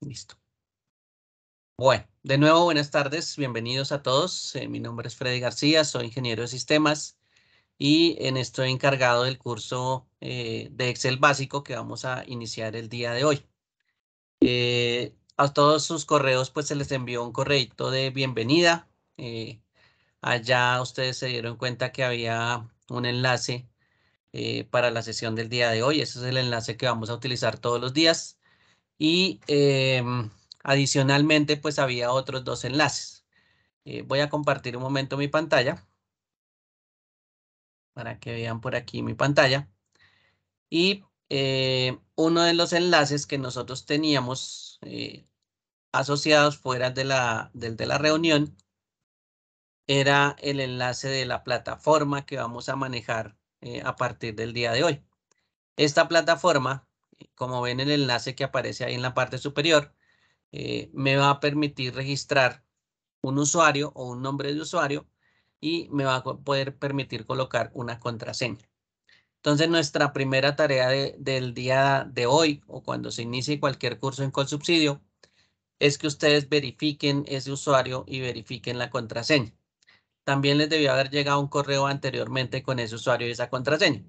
Listo. Bueno, de nuevo, buenas tardes, bienvenidos a todos. Eh, mi nombre es Freddy García, soy ingeniero de sistemas y en estoy encargado del curso eh, de Excel básico que vamos a iniciar el día de hoy. Eh, a todos sus correos, pues se les envió un correito de bienvenida. allá ustedes se dieron cuenta que había un enlace para la sesión del día de hoy. Ese es el enlace que vamos a utilizar todos los días y eh, adicionalmente pues había otros dos enlaces. Eh, voy a compartir un momento mi pantalla para que vean por aquí mi pantalla. Y eh, uno de los enlaces que nosotros teníamos asociados fuera de la, del de la reunión era el enlace de la plataforma que vamos a manejar a partir del día de hoy. Esta plataforma como ven el enlace que aparece ahí en la parte superior, eh, me va a permitir registrar un usuario o un nombre de usuario y me va a poder permitir colocar una contraseña. Entonces, nuestra primera tarea del día de hoy o cuando se inicie cualquier curso en Colsubsidio es que ustedes verifiquen ese usuario y verifiquen la contraseña. También les debió haber llegado un correo anteriormente con ese usuario y esa contraseña.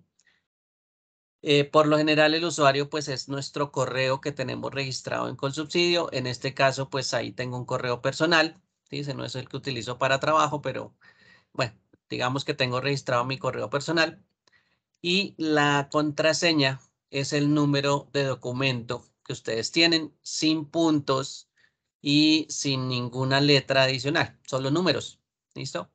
Eh, por lo general el usuario pues es nuestro correo que tenemos registrado en Colsubsidio. En este caso pues ahí tengo un correo personal. ¿sí? no es el que utilizo para trabajo, pero bueno, digamos que tengo registrado mi correo personal. Y la contraseña es el número de documento que ustedes tienen sin puntos y sin ninguna letra adicional, solo números. ¿Listo?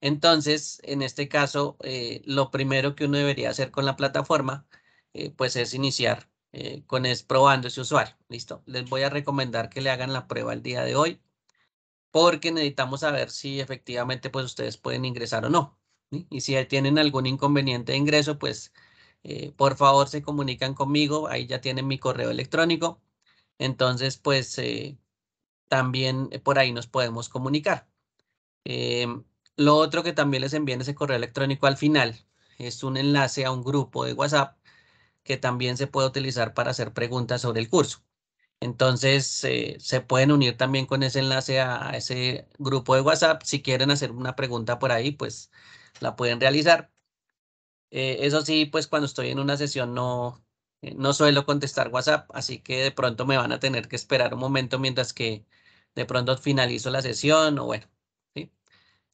Entonces, en este caso, eh, lo primero que uno debería hacer con la plataforma, eh, pues es iniciar eh, con es probando ese usuario. Listo. Les voy a recomendar que le hagan la prueba el día de hoy porque necesitamos saber si efectivamente pues ustedes pueden ingresar o no. Y si tienen algún inconveniente de ingreso, pues por favor se comunican conmigo. Ahí ya tienen mi correo electrónico. Entonces pues también por ahí nos podemos comunicar. Em, lo otro que también les envíen ese correo electrónico al final es un enlace a un grupo de WhatsApp que también se puede utilizar para hacer preguntas sobre el curso. Entonces, eh, se pueden unir también con ese enlace a, ese grupo de WhatsApp. Si quieren hacer una pregunta por ahí, pues la pueden realizar. Eh, eso sí, pues cuando estoy en una sesión no, eh, no suelo contestar WhatsApp, así que de pronto me van a tener que esperar un momento mientras que de pronto finalizo la sesión o bueno,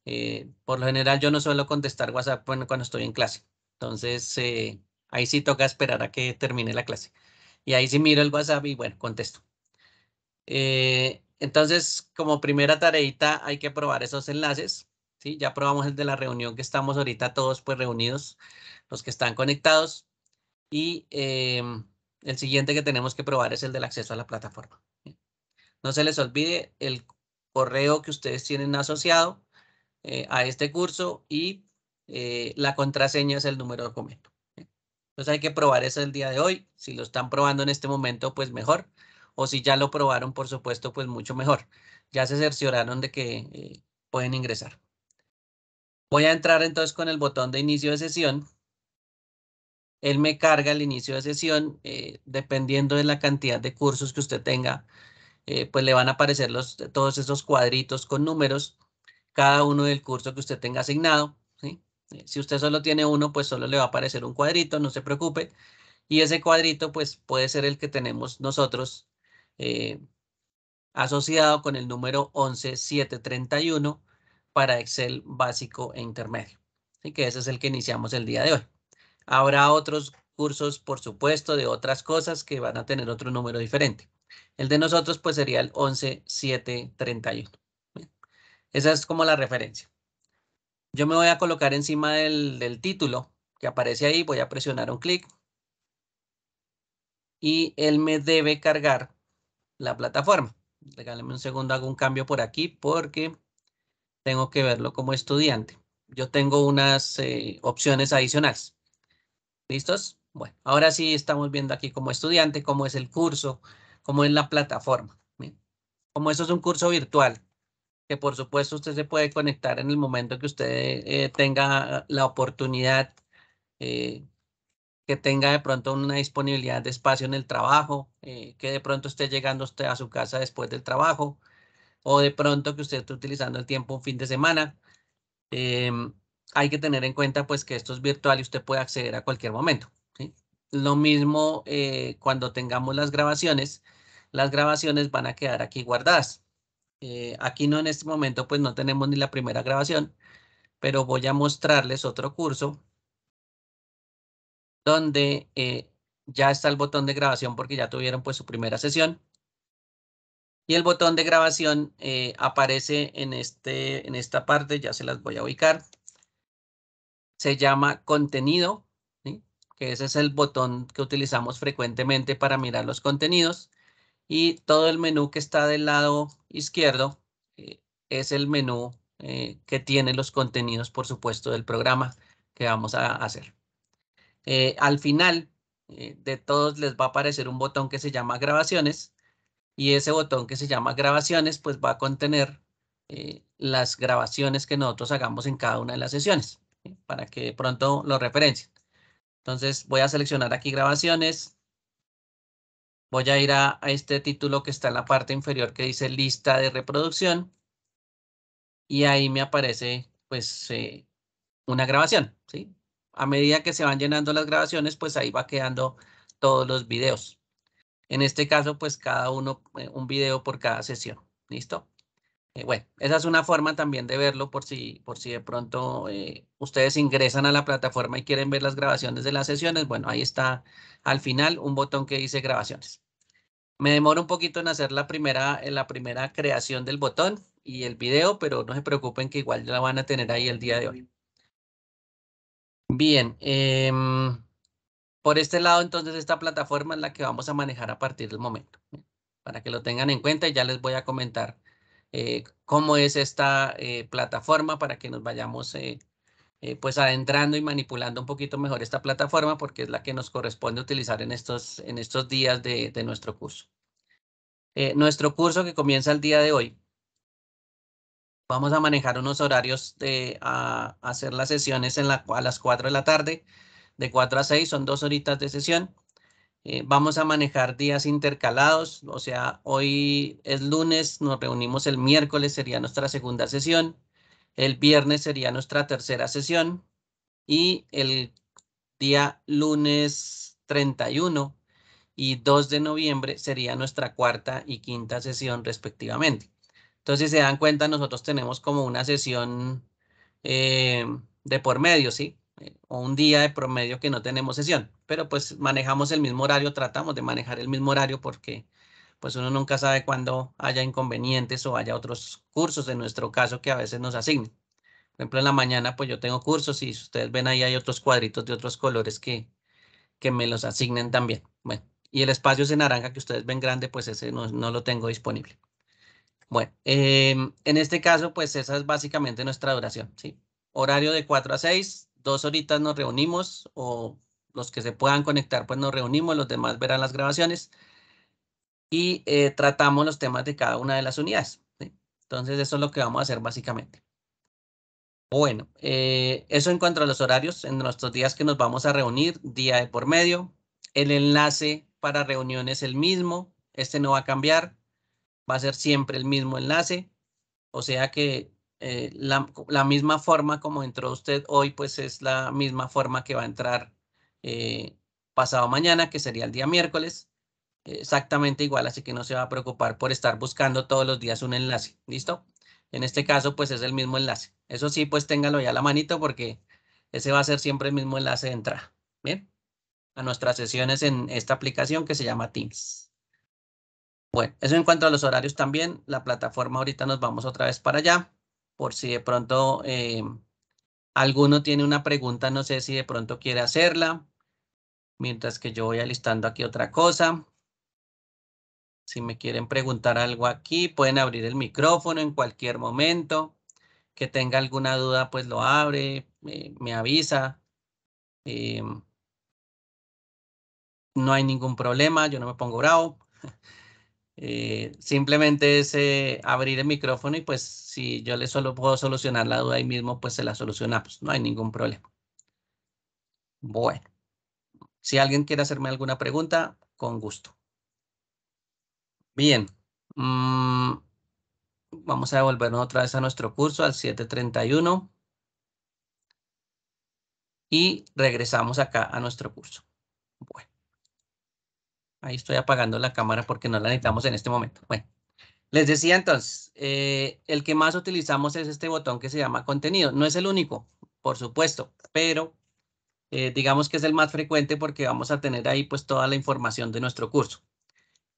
eh, por lo general yo no suelo contestar WhatsApp cuando estoy en clase. Entonces eh, ahí sí toca esperar a que termine la clase. Y ahí sí miro el WhatsApp y bueno, contesto. Eh, entonces, como primera tareita hay que probar esos enlaces. ¿sí? Ya probamos el de la reunión que estamos ahorita todos pues reunidos, los que están conectados. Y el siguiente que tenemos que probar es el del acceso a la plataforma. No se les olvide el correo que ustedes tienen asociado eh, a este curso y eh, la contraseña es el número de documento. Entonces hay que probar eso el día de hoy. Si lo están probando en este momento, pues mejor. O si ya lo probaron, por supuesto, pues mucho mejor. Ya se cercioraron de que eh, pueden ingresar. Voy a entrar entonces con el botón de inicio de sesión. Él me carga el inicio de sesión. dependiendo de la cantidad de cursos que usted tenga, pues le van a aparecer los, todos esos cuadritos con números cada uno del curso que usted tenga asignado. ¿sí? Eh, si usted solo tiene uno, pues solo le va a aparecer un cuadrito, no se preocupe. Y ese cuadrito pues puede ser el que tenemos nosotros eh, asociado con el número 11731 para Excel básico e intermedio. Así que ese es el que iniciamos el día de hoy. Habrá otros cursos, por supuesto, de otras cosas que van a tener otro número diferente. El de nosotros pues sería el 11731. Esa es como la referencia. Yo me voy a colocar encima del, título que aparece ahí, voy a presionar un clic y él me debe cargar la plataforma. regálame un segundo, hago un cambio por aquí porque tengo que verlo como estudiante. Yo tengo unas eh, opciones adicionales. ¿Listos? Bueno, ahora sí estamos viendo aquí como estudiante cómo es el curso, cómo es la plataforma. Como esto es un curso virtual, que por supuesto usted se puede conectar en el momento que usted eh, tenga la oportunidad, eh, que tenga de pronto una disponibilidad de espacio en el trabajo, eh, que de pronto esté llegando usted a su casa después del trabajo, o de pronto que usted esté utilizando el tiempo un fin de semana. hay que tener en cuenta pues que esto es virtual y usted puede acceder a cualquier momento. Lo mismo cuando tengamos las grabaciones, las grabaciones van a quedar aquí guardadas eh, aquí no en este momento pues no tenemos ni la primera grabación, pero voy a mostrarles otro curso donde eh, ya está el botón de grabación porque ya tuvieron pues su primera sesión. Y el botón de grabación eh, aparece en, este, en esta parte, ya se las voy a ubicar. Se llama contenido, que ese es el botón que utilizamos frecuentemente para mirar los contenidos. Y todo el menú que está del lado izquierdo eh, es el menú eh, que tiene los contenidos, por supuesto, del programa que vamos a hacer. Eh, al final de todos les va a aparecer un botón que se llama grabaciones y ese botón que se llama grabaciones pues va a contener las grabaciones que nosotros hagamos en cada una de las sesiones para que pronto lo referencien. Entonces voy a seleccionar aquí grabaciones, Voy a ir a, este título que está en la parte inferior que dice lista de reproducción y ahí me aparece pues eh, una grabación, ¿sí? A medida que se van llenando las grabaciones, pues ahí va quedando todos los videos. En este caso, pues cada uno, eh, un video por cada sesión, ¿listo? Eh, bueno, esa es una forma también de verlo por si, por si de pronto ustedes ingresan a la plataforma y quieren ver las grabaciones de las sesiones. Bueno, ahí está al final un botón que dice grabaciones. Me demoro un poquito en hacer la primera, eh, la primera creación del botón y el video, pero no se preocupen que igual la van a tener ahí el día de hoy. Bien, em, por este lado entonces esta plataforma es la que vamos a manejar a partir del momento. Para que lo tengan en cuenta y ya les voy a comentar eh, cómo es esta eh, plataforma para que nos vayamos eh, pues adentrando y manipulando un poquito mejor esta plataforma porque es la que nos corresponde utilizar en estos, en estos días de, nuestro curso. Eh, nuestro curso que comienza el día de hoy, vamos a manejar unos horarios de hacer las sesiones en a las 4 de la tarde, de 4 a 6, son dos horitas de sesión. Eh, vamos a manejar días intercalados, o sea, hoy es lunes, nos reunimos el miércoles, sería nuestra segunda sesión. El viernes sería nuestra tercera sesión y el día lunes 31 y 2 de noviembre sería nuestra cuarta y quinta sesión respectivamente. Entonces, si se dan cuenta, nosotros tenemos como una sesión eh, de por medio, ¿sí? Eh, o un día de promedio que no tenemos sesión, pero pues manejamos el mismo horario, tratamos de manejar el mismo horario porque pues uno nunca sabe cuándo haya inconvenientes o haya otros cursos en nuestro caso que a veces nos asignen. Por ejemplo, en la mañana pues yo tengo cursos y ustedes ven ahí hay otros cuadritos de otros colores que, que me los asignen también. Bueno, y el espacio en naranja que ustedes ven grande, pues ese no, no lo tengo disponible. Bueno, em, en este caso, pues esa es básicamente nuestra duración, ¿sí? Horario de 4 a 6, dos horitas nos reunimos o los que se puedan conectar, pues nos reunimos, los demás verán las grabaciones y eh, tratamos los temas de cada una de las unidades. Entonces, eso es lo que vamos a hacer básicamente. Bueno, eh, eso en cuanto a los horarios, en nuestros días que nos vamos a reunir, día de por medio, el enlace para reuniones es el mismo, este no va a cambiar, va a ser siempre el mismo enlace, o sea que eh, la, misma forma como entró usted hoy, pues es la misma forma que va a entrar pasado mañana, que sería el día miércoles exactamente igual, así que no se va a preocupar por estar buscando todos los días un enlace, ¿listo? En este caso, pues es el mismo enlace. Eso sí, pues téngalo ya a la manito porque ese va a ser siempre el mismo enlace de entrada, ¿bien? A nuestras sesiones en esta aplicación que se llama Teams. Bueno, eso en cuanto a los horarios también, la plataforma ahorita nos vamos otra vez para allá, por si de pronto eh, alguno tiene una pregunta, no sé si de pronto quiere hacerla, mientras que yo voy alistando aquí otra cosa. Si me quieren preguntar algo aquí, pueden abrir el micrófono en cualquier momento. Que tenga alguna duda, pues lo abre, me, avisa. Eh, no hay ningún problema, yo no me pongo bravo. Eh, simplemente es eh, abrir el micrófono y pues si yo le solo puedo solucionar la duda ahí mismo, pues se la solucionamos. Pues no hay ningún problema. Bueno, si alguien quiere hacerme alguna pregunta, con gusto. Bien, mm, vamos a devolvernos otra vez a nuestro curso, al 731. Y regresamos acá a nuestro curso. Bueno, ahí estoy apagando la cámara porque no la necesitamos en este momento. Bueno, les decía entonces, eh, el que más utilizamos es este botón que se llama contenido. No es el único, por supuesto, pero eh, digamos que es el más frecuente porque vamos a tener ahí pues toda la información de nuestro curso.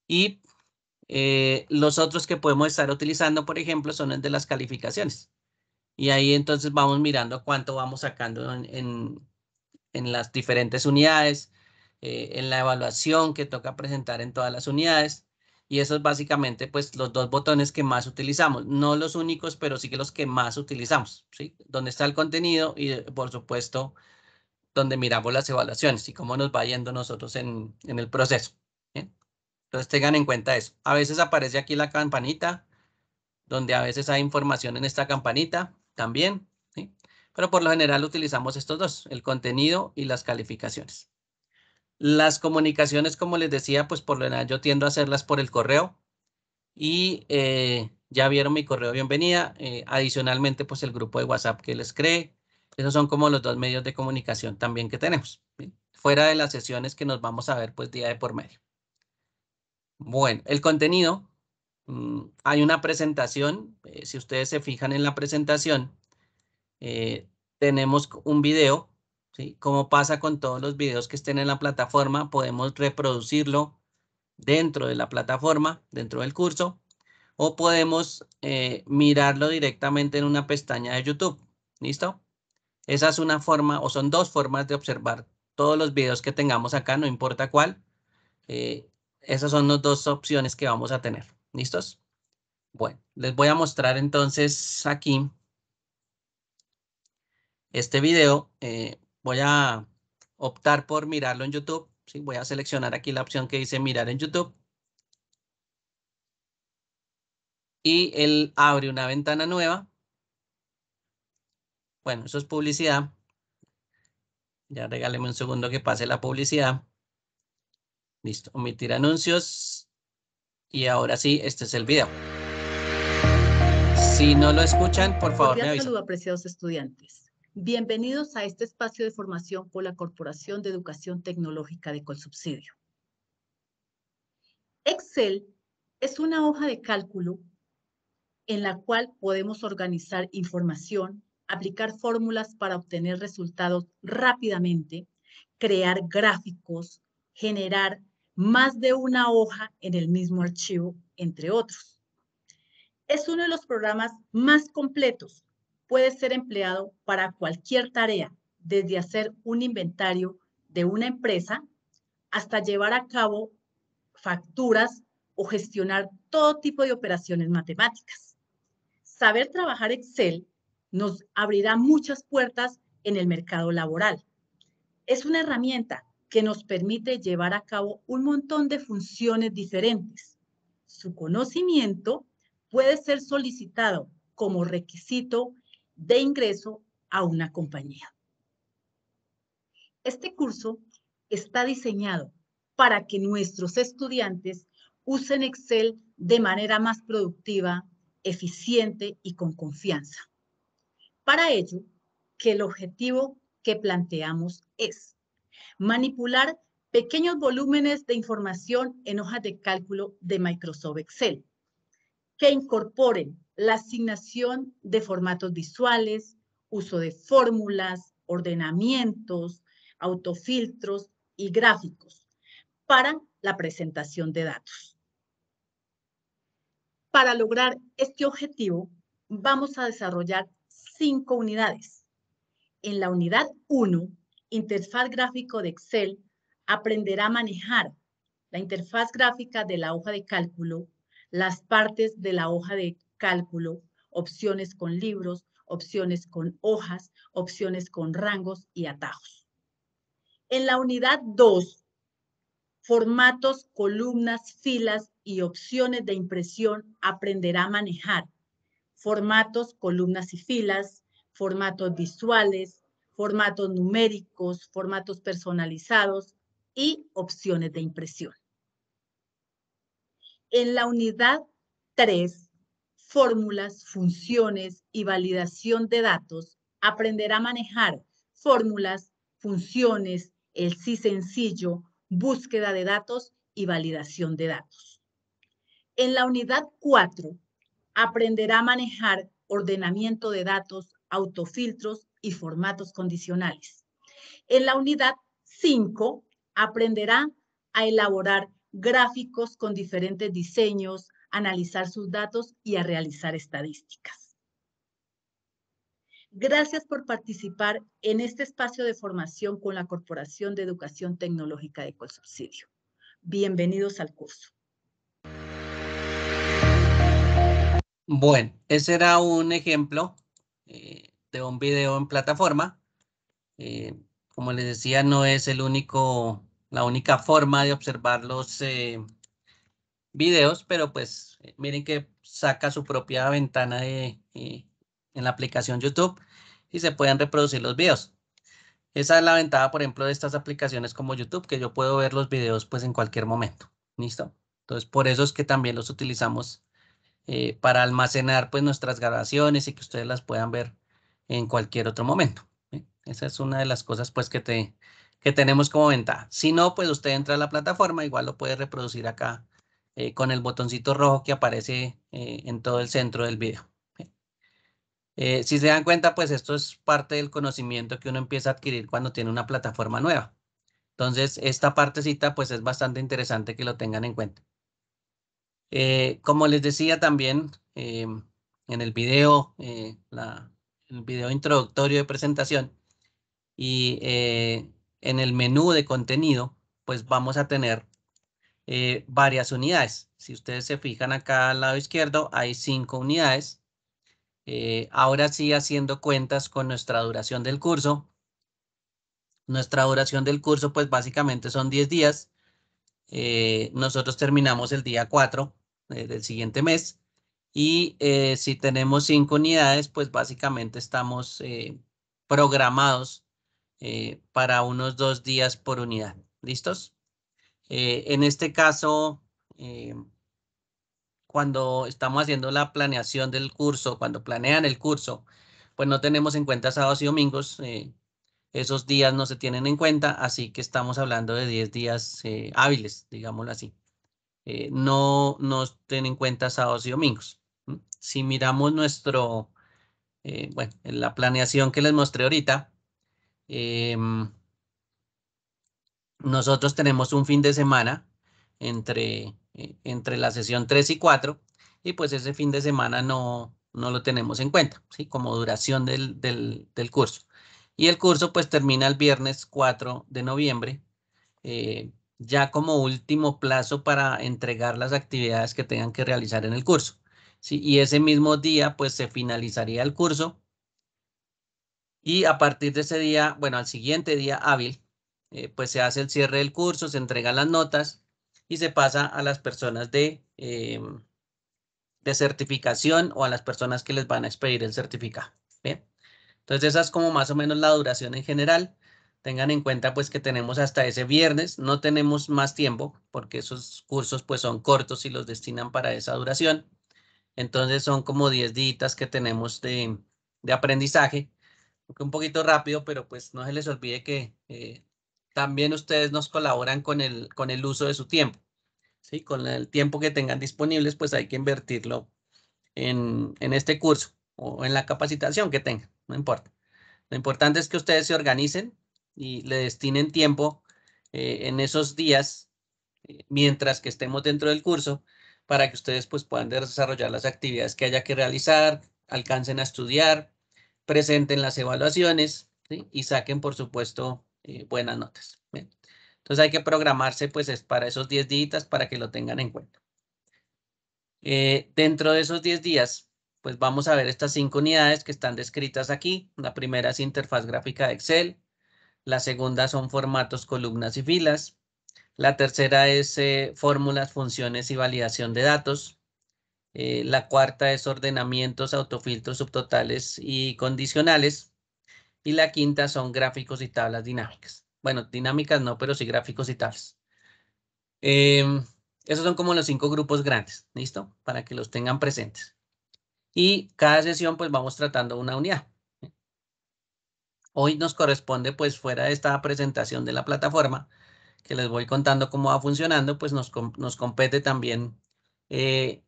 Y eh, los otros que podemos estar utilizando, por ejemplo, son el de las calificaciones. Y ahí entonces vamos mirando cuánto vamos sacando en, las diferentes unidades, eh, en la evaluación que toca presentar en todas las unidades. Y eso es básicamente pues los dos botones que más utilizamos. No los únicos, pero sí que los que más utilizamos. ¿sí? Donde está el contenido y por supuesto donde miramos las evaluaciones y cómo nos va yendo nosotros en el proceso. Entonces tengan en cuenta eso. A veces aparece aquí la campanita, donde a veces hay información en esta campanita también, pero por lo general utilizamos estos dos, el contenido y las calificaciones. Las comunicaciones, como les decía, pues por lo general yo tiendo a hacerlas por el correo y eh, ya vieron mi correo bienvenida, eh, adicionalmente pues el grupo de WhatsApp que les cree, esos son como los dos medios de comunicación también que tenemos, fuera de las sesiones que nos vamos a ver pues día de por medio. Bueno, el contenido, mm, hay una presentación, eh, si ustedes se fijan en la presentación, eh, tenemos un video, ¿sí? como pasa con todos los videos que estén en la plataforma, podemos reproducirlo dentro de la plataforma, dentro del curso, o podemos eh, mirarlo directamente en una pestaña de YouTube. ¿Listo? Esa es una forma o son dos formas de observar todos los videos que tengamos acá, no importa cuál. Esas son las dos opciones que vamos a tener. ¿Listos? Bueno, les voy a mostrar entonces aquí este video. Eh, voy a optar por mirarlo en YouTube. Voy a seleccionar aquí la opción que dice mirar en YouTube. Y él abre una ventana nueva. Bueno, eso es publicidad. Ya regáleme un segundo que pase la publicidad. Listo, omitir anuncios. Y ahora sí, este es el video. Si no lo escuchan, por favor, me apreciados estudiantes. Bienvenidos a este espacio de formación con la Corporación de Educación Tecnológica de Colsubsidio. Excel es una hoja de cálculo en la cual podemos organizar información, aplicar fórmulas para obtener resultados rápidamente, crear gráficos, generar más de una hoja en el mismo archivo, entre otros. Es uno de los programas más completos. Puede ser empleado para cualquier tarea, desde hacer un inventario de una empresa hasta llevar a cabo facturas o gestionar todo tipo de operaciones matemáticas. Saber trabajar Excel nos abrirá muchas puertas en el mercado laboral. Es una herramienta que nos permite llevar a cabo un montón de funciones diferentes. Su conocimiento puede ser solicitado como requisito de ingreso a una compañía. Este curso está diseñado para que nuestros estudiantes usen Excel de manera más productiva, eficiente y con confianza. Para ello, que el objetivo que planteamos es manipular pequeños volúmenes de información en hojas de cálculo de Microsoft Excel, que incorporen la asignación de formatos visuales, uso de fórmulas, ordenamientos, autofiltros y gráficos para la presentación de datos. Para lograr este objetivo, vamos a desarrollar cinco unidades. En la unidad 1 interfaz gráfico de Excel aprenderá a manejar la interfaz gráfica de la hoja de cálculo, las partes de la hoja de cálculo, opciones con libros, opciones con hojas, opciones con rangos y atajos. En la unidad 2, formatos, columnas, filas y opciones de impresión aprenderá a manejar. Formatos, columnas y filas, formatos visuales, formatos numéricos, formatos personalizados y opciones de impresión. En la unidad 3, fórmulas, funciones y validación de datos, aprenderá a manejar fórmulas, funciones, el sí sencillo, búsqueda de datos y validación de datos. En la unidad 4, aprenderá a manejar ordenamiento de datos, autofiltros y formatos condicionales. En la unidad 5 aprenderá a elaborar gráficos con diferentes diseños, analizar sus datos y a realizar estadísticas. Gracias por participar en este espacio de formación con la Corporación de Educación Tecnológica de Colsubsidio. Bienvenidos al curso. Bueno, ese era un ejemplo eh, este, un video en plataforma. Eh, como les decía, no es el único, la única forma de observar los eh, videos, pero pues eh, miren que saca su propia ventana en la aplicación YouTube y se pueden reproducir los videos. Esa es la ventaja, por ejemplo, de estas aplicaciones como YouTube, que yo puedo ver los videos pues en cualquier momento. ¿Listo? Entonces, por eso es que también los utilizamos para almacenar pues nuestras grabaciones y que ustedes las puedan ver en cualquier otro momento. Esa es una de las cosas pues que, te, que tenemos como ventaja. Si no, pues usted entra a la plataforma, igual lo puede reproducir acá eh, con el botoncito rojo que aparece eh, en todo el centro del video. Eh, si se dan cuenta, pues esto es parte del conocimiento que uno empieza a adquirir cuando tiene una plataforma nueva. Entonces, esta partecita pues es bastante interesante que lo tengan en cuenta. como les decía también en el video, la, el video introductorio de presentación. Y eh, en el menú de contenido, pues vamos a tener eh, varias unidades. Si ustedes se fijan acá al lado izquierdo, hay cinco unidades. Eh, ahora sí, haciendo cuentas con nuestra duración del curso. Nuestra duración del curso, pues básicamente son 10 días. nosotros terminamos el día 4 del siguiente mes. Y eh, si tenemos cinco unidades, pues básicamente estamos eh, programados eh, para unos dos días por unidad. ¿Listos? en este caso, cuando estamos haciendo la planeación del curso, cuando planean el curso, pues no tenemos en cuenta sábados y domingos. esos días no se tienen en cuenta, así que estamos hablando de 10 días hábiles, digámoslo así. no, nos tienen en cuenta sábados y domingos. Si miramos nuestro, eh, bueno, la planeación que les mostré ahorita, em, nosotros tenemos un fin de semana entre, eh, entre la sesión 3 y 4 y pues ese fin de semana no, no lo tenemos en cuenta, ¿sí? Como duración del, curso. Y el curso pues termina el viernes 4 de noviembre. Eh, ya como último plazo para entregar las actividades que tengan que realizar en el curso y ese mismo día pues se finalizaría el curso y a partir de ese día, bueno, al siguiente día hábil, eh, pues se hace el cierre del curso, se entregan las notas y se pasa a las personas de, eh, de certificación o a las personas que les van a expedir el certificado. Entonces esa es como más o menos la duración en general. Tengan en cuenta pues que tenemos hasta ese viernes, no tenemos más tiempo porque esos cursos pues son cortos y los destinan para esa duración. Entonces son como 10 días que tenemos de, de aprendizaje, un poquito rápido, pero pues no se les olvide que eh, también ustedes nos colaboran con el, con el uso de su tiempo. ¿sí? Con el tiempo que tengan disponibles, pues hay que invertirlo en, en este curso o en la capacitación que tengan, no importa. Lo importante es que ustedes se organicen y le destinen tiempo eh, en esos días eh, mientras que estemos dentro del curso para que ustedes pues, puedan desarrollar las actividades que haya que realizar, alcancen a estudiar, presenten las evaluaciones y saquen, por supuesto, eh, buenas notas. Entonces hay que programarse pues, para esos 10 días para que lo tengan en cuenta. Eh, dentro de esos 10 días, pues vamos a ver estas cinco unidades que están descritas aquí. La primera es interfaz gráfica de Excel. La segunda son formatos, columnas y filas. La tercera es eh, fórmulas, funciones y validación de datos. Eh, la cuarta es ordenamientos, autofiltros, subtotales y condicionales. Y la quinta son gráficos y tablas dinámicas. Bueno, dinámicas no, pero sí gráficos y tablas. Em, esos son como los cinco grupos grandes, ¿listo? Para que los tengan presentes. Y cada sesión pues vamos tratando una unidad. Hoy nos corresponde pues fuera de esta presentación de la plataforma que les voy contando cómo va funcionando, pues nos, compete también eh,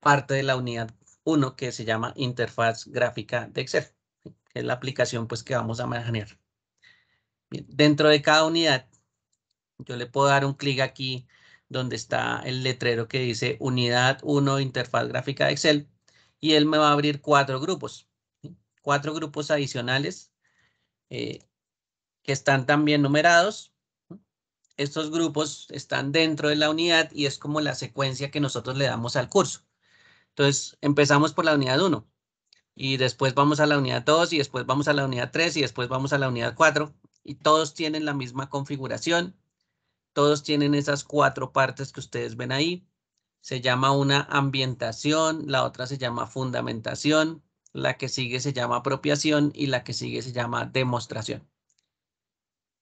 parte de la unidad 1 que se llama interfaz gráfica de Excel, que es la aplicación pues, que vamos a manejar. dentro de cada unidad, yo le puedo dar un clic aquí donde está el letrero que dice unidad 1 interfaz gráfica de Excel y él me va a abrir cuatro grupos, cuatro grupos adicionales eh, que están también numerados estos grupos están dentro de la unidad y es como la secuencia que nosotros le damos al curso. Entonces, empezamos por la unidad 1 y después vamos a la unidad 2 y después vamos a la unidad 3 y después vamos a la unidad 4 y todos tienen la misma configuración. Todos tienen esas cuatro partes que ustedes ven ahí. Se llama una ambientación, la otra se llama fundamentación, la que sigue se llama apropiación y la que sigue se llama demostración.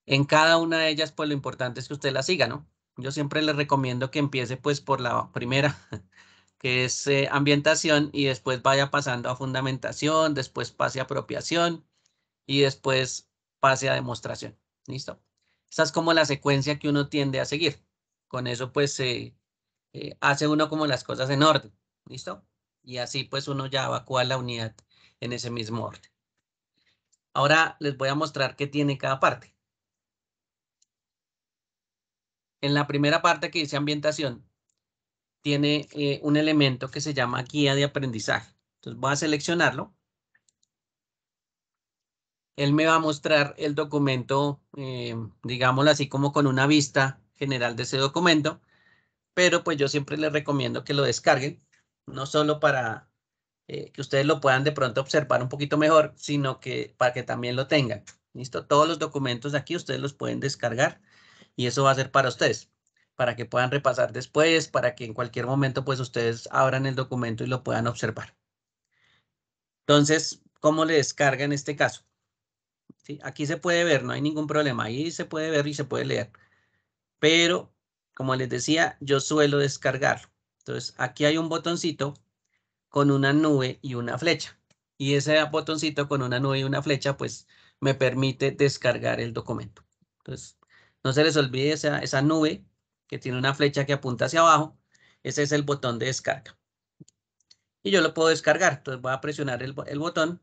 En cada una de ellas, pues lo importante es que usted la siga, ¿no? Yo siempre le recomiendo que empiece pues por la primera, que es eh, ambientación, y después vaya pasando a fundamentación, después pase a apropiación y después pase a demostración. ¿Listo? Esa es como la secuencia que uno tiende a seguir. Con eso pues eh, hace uno como las cosas en orden. ¿Listo? Y así pues uno ya evacúa la unidad en ese mismo orden. Ahora les voy a mostrar qué tiene cada parte en la primera parte que dice ambientación, tiene eh, un elemento que se llama guía de aprendizaje. Entonces voy a seleccionarlo. Él me va a mostrar el documento, eh, digámoslo así, como con una vista general de ese documento. Pero pues yo siempre les recomiendo que lo descarguen, no solo para eh, que ustedes lo puedan de pronto observar un poquito mejor, sino que para que también lo tengan. Listo, todos los documentos aquí ustedes los pueden descargar y eso va a ser para ustedes, para que puedan repasar después, para que en cualquier momento pues ustedes abran el documento y lo puedan observar. Entonces, ¿cómo le descarga en este caso? ¿Sí? Aquí se puede ver, no hay ningún problema, ahí se puede ver y se puede leer. Pero, como les decía, yo suelo descargarlo. Entonces, aquí hay un botoncito con una nube y una flecha. Y ese botoncito con una nube y una flecha, pues, me permite descargar el documento. Entonces, no se les olvide esa, esa nube que tiene una flecha que apunta hacia abajo. Ese es el botón de descarga. Y yo lo puedo descargar. Entonces voy a presionar el, botón.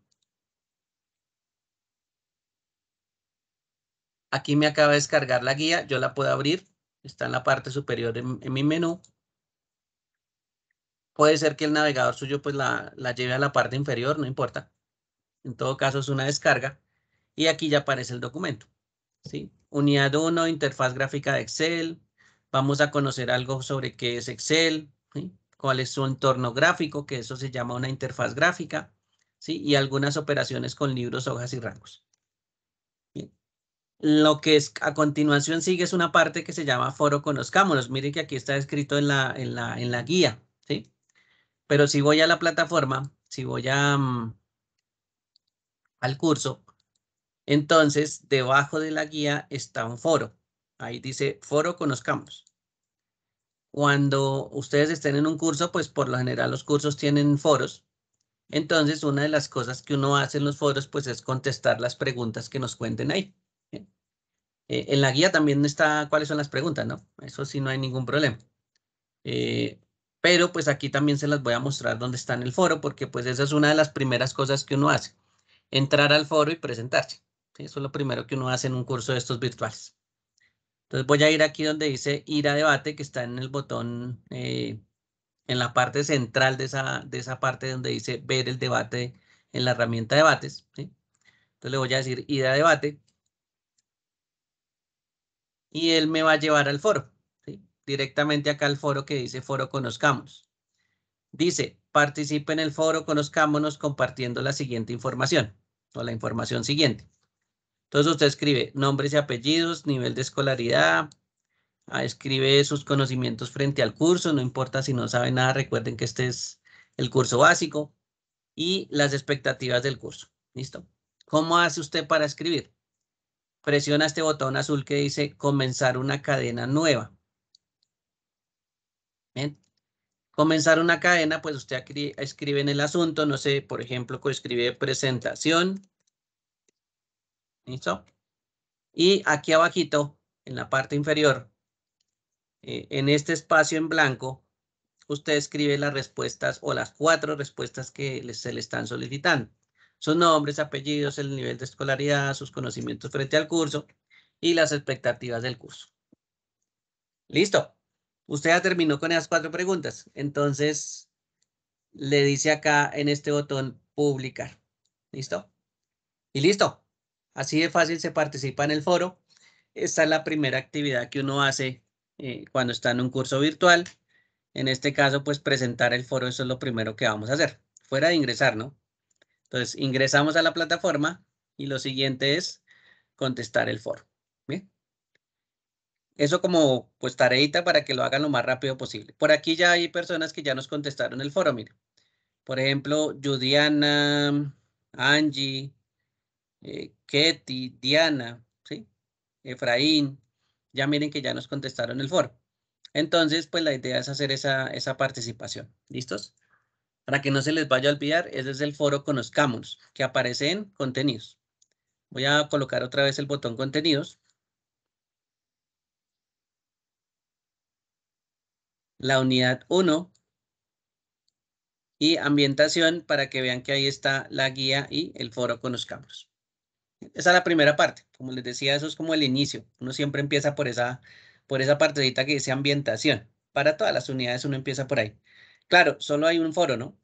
Aquí me acaba de descargar la guía. Yo la puedo abrir. Está en la parte superior en, mi menú puede ser que el navegador suyo pues la, la, lleve a la parte inferior, no importa. En todo caso es una descarga y aquí ya aparece el documento. ¿sí? Unidad 1, interfaz gráfica de Excel. Vamos a conocer algo sobre qué es Excel, cuál es su entorno gráfico, que eso se llama una interfaz gráfica, ¿sí? y algunas operaciones con libros, hojas y rangos. Lo que es, a continuación sigue es una parte que se llama foro conozcámonos. Miren que aquí está escrito en la, en la, guía. ¿sí? Pero si voy a la plataforma, si voy a, mm, al curso, entonces, debajo de la guía está un foro. Ahí dice foro conozcamos. Cuando ustedes estén en un curso, pues por lo general los cursos tienen foros. Entonces, una de las cosas que uno hace en los foros, pues es contestar las preguntas que nos cuenten ahí. ¿eh? Eh, en la guía también está cuáles son las preguntas, ¿no? Eso sí, no hay ningún problema. Eh, pero pues aquí también se las voy a mostrar dónde está en el foro, porque pues esa es una de las primeras cosas que uno hace. Entrar al foro y presentarse. Eso es lo primero que uno hace en un curso de estos virtuales. Entonces voy a ir aquí donde dice ir a debate, que está en el botón, eh, en la parte central de esa, de esa parte donde dice ver el debate en la herramienta debates. Entonces le voy a decir ir a debate. Y él me va a llevar al foro, directamente acá al foro que dice foro conozcamos. Dice, participe en el foro, conozcámonos compartiendo la siguiente información o la información siguiente. Entonces usted escribe nombres y apellidos, nivel de escolaridad, ah, escribe sus conocimientos frente al curso, no importa si no sabe nada, recuerden que este es el curso básico y las expectativas del curso. ¿Listo? ¿Cómo hace usted para escribir? Presiona este botón azul que dice comenzar una cadena nueva. Comenzar una cadena, pues usted escribe en el asunto, no sé, por ejemplo, escribe presentación, ¿Listo? Y aquí abajito, en la parte inferior, eh, en este espacio en blanco, usted escribe las respuestas o las cuatro respuestas que se le están solicitando. Sus nombres, apellidos, el nivel de escolaridad, sus conocimientos frente al curso y las expectativas del curso. Listo. Usted ya terminó con esas cuatro preguntas. Entonces, le dice acá en este botón publicar. ¿Listo? Y listo. Así de fácil se participa en el foro. Esta es la primera actividad que uno hace eh, cuando está en un curso virtual. En este caso, pues presentar el foro, eso es lo primero que vamos a hacer, fuera de ingresar, ¿no? Entonces, ingresamos a la plataforma y lo siguiente es contestar el foro. ¿bien? Eso como pues tareita para que lo hagan lo más rápido posible. Por aquí ya hay personas que ya nos contestaron el foro, Miren. Por ejemplo, Judiana, Angie, eh, Ketty, Diana, ¿sí? Efraín, ya miren que ya nos contestaron el foro. Entonces, pues la idea es hacer esa, participación. ¿Listos? Para que no se les vaya a olvidar, ese es el foro Conozcamos, que aparece en Contenidos. Voy a colocar otra vez el botón Contenidos. La unidad 1 y ambientación para que vean que ahí está la guía y el foro Conozcamos. Esa es la primera parte. Como les decía, eso es como el inicio. Uno siempre empieza por esa, por esa partecita que dice ambientación. Para todas las unidades uno empieza por ahí. Claro, solo hay un foro, ¿no?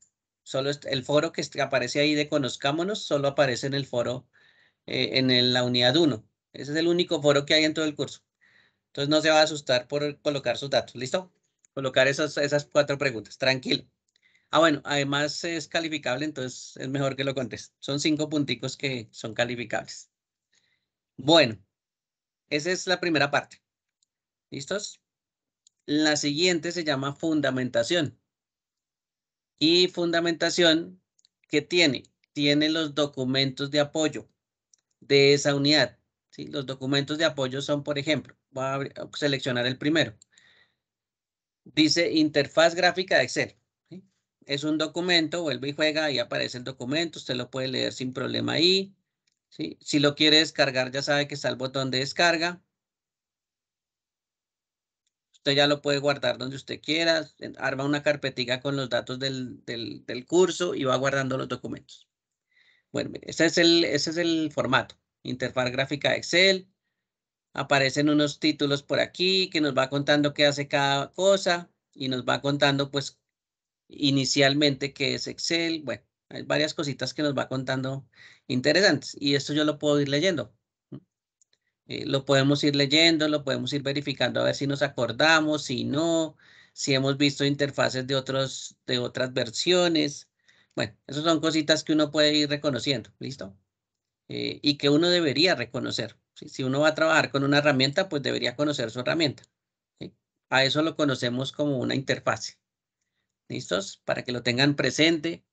Solo el foro que aparece ahí de Conozcámonos, solo aparece en el foro, eh, en la unidad 1. Ese es el único foro que hay en todo el curso. Entonces no se va a asustar por colocar sus datos, ¿listo? Colocar esas, esas cuatro preguntas, tranquilo. Ah, bueno, además es calificable, entonces es mejor que lo conteste. Son cinco punticos que son calificables. Bueno, esa es la primera parte. ¿Listos? La siguiente se llama fundamentación. Y fundamentación, ¿qué tiene? Tiene los documentos de apoyo de esa unidad. ¿sí? Los documentos de apoyo son, por ejemplo, voy a seleccionar el primero. Dice interfaz gráfica de Excel es un documento, vuelve y juega, ahí aparece el documento, usted lo puede leer sin problema ahí. Si lo quiere descargar, ya sabe que está el botón de descarga. Usted ya lo puede guardar donde usted quiera, arma una carpetica con los datos del, curso y va guardando los documentos. Bueno, ese es el, ese es el formato, interfaz gráfica Excel. Aparecen unos títulos por aquí que nos va contando qué hace cada cosa y nos va contando pues inicialmente que es Excel. Bueno, hay varias cositas que nos va contando interesantes y esto yo lo puedo ir leyendo. Eh, lo podemos ir leyendo, lo podemos ir verificando a ver si nos acordamos, si no, si hemos visto interfaces de, otros, de otras versiones. Bueno, esas son cositas que uno puede ir reconociendo, ¿listo? Eh, y que uno debería reconocer. Si uno va a trabajar con una herramienta, pues debería conocer su herramienta. A eso lo conocemos como una interfase. ¿Listos? Para que lo tengan presente.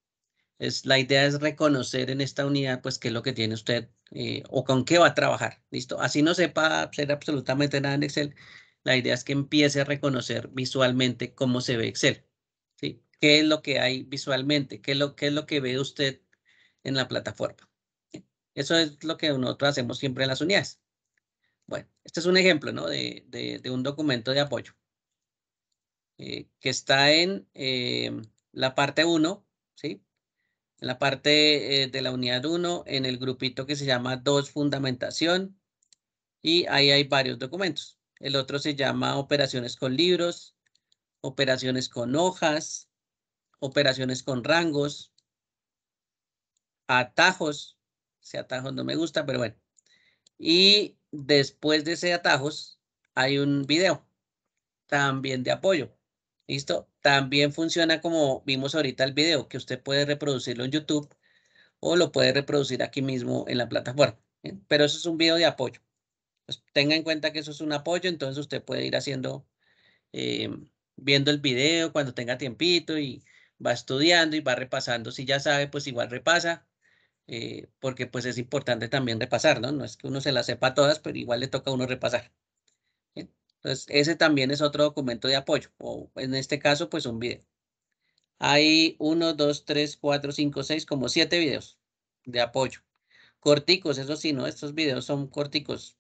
Es, la idea es reconocer en esta unidad, pues, qué es lo que tiene usted eh, o con qué va a trabajar. ¿Listo? Así no sepa hacer absolutamente nada en Excel. La idea es que empiece a reconocer visualmente cómo se ve Excel. ¿sí? ¿Qué es lo que hay visualmente? ¿Qué es lo, es lo que ve usted en la plataforma? Eso es lo que nosotros hacemos siempre en las unidades. Bueno, este es un ejemplo ¿no? de un documento de apoyo. Eh, que está en eh, la parte 1, ¿sí? En la parte eh, de la unidad 1, en el grupito que se llama 2 fundamentación, y ahí hay varios documentos. El otro se llama operaciones con libros, operaciones con hojas, operaciones con rangos, atajos, ese atajos no me gusta, pero bueno. Y después de ese atajos hay un video también de apoyo. ¿Listo? También funciona como vimos ahorita el video, que usted puede reproducirlo en YouTube o lo puede reproducir aquí mismo en la plataforma. ¿eh? Pero eso es un video de apoyo. Pues tenga en cuenta que eso es un apoyo, entonces usted puede ir haciendo, eh, viendo el video cuando tenga tiempito y va estudiando y va repasando. Si ya sabe, pues igual repasa, eh, porque pues es importante también repasar, ¿no? No es que uno se la sepa todas, pero igual le toca a uno repasar. Entonces, ese también es otro documento de apoyo, o en este caso, pues un video. Hay uno, dos, tres, cuatro, cinco, seis, como siete videos de apoyo. Corticos, eso sí, ¿no? Estos videos son corticos,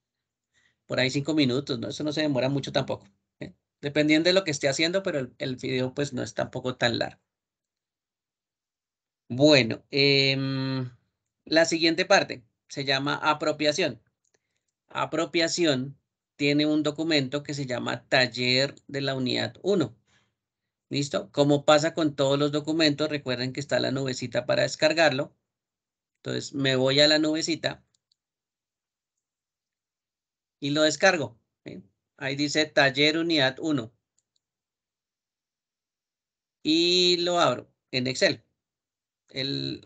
por ahí cinco minutos, ¿no? Eso no se demora mucho tampoco. ¿eh? Dependiendo de lo que esté haciendo, pero el, video pues no es tampoco tan largo. Bueno, em, la siguiente parte se llama apropiación. Apropiación tiene un documento que se llama taller de la unidad 1. ¿Listo? Como pasa con todos los documentos, recuerden que está la nubecita para descargarlo. Entonces me voy a la nubecita y lo descargo. Ahí dice taller unidad 1. Y lo abro en Excel.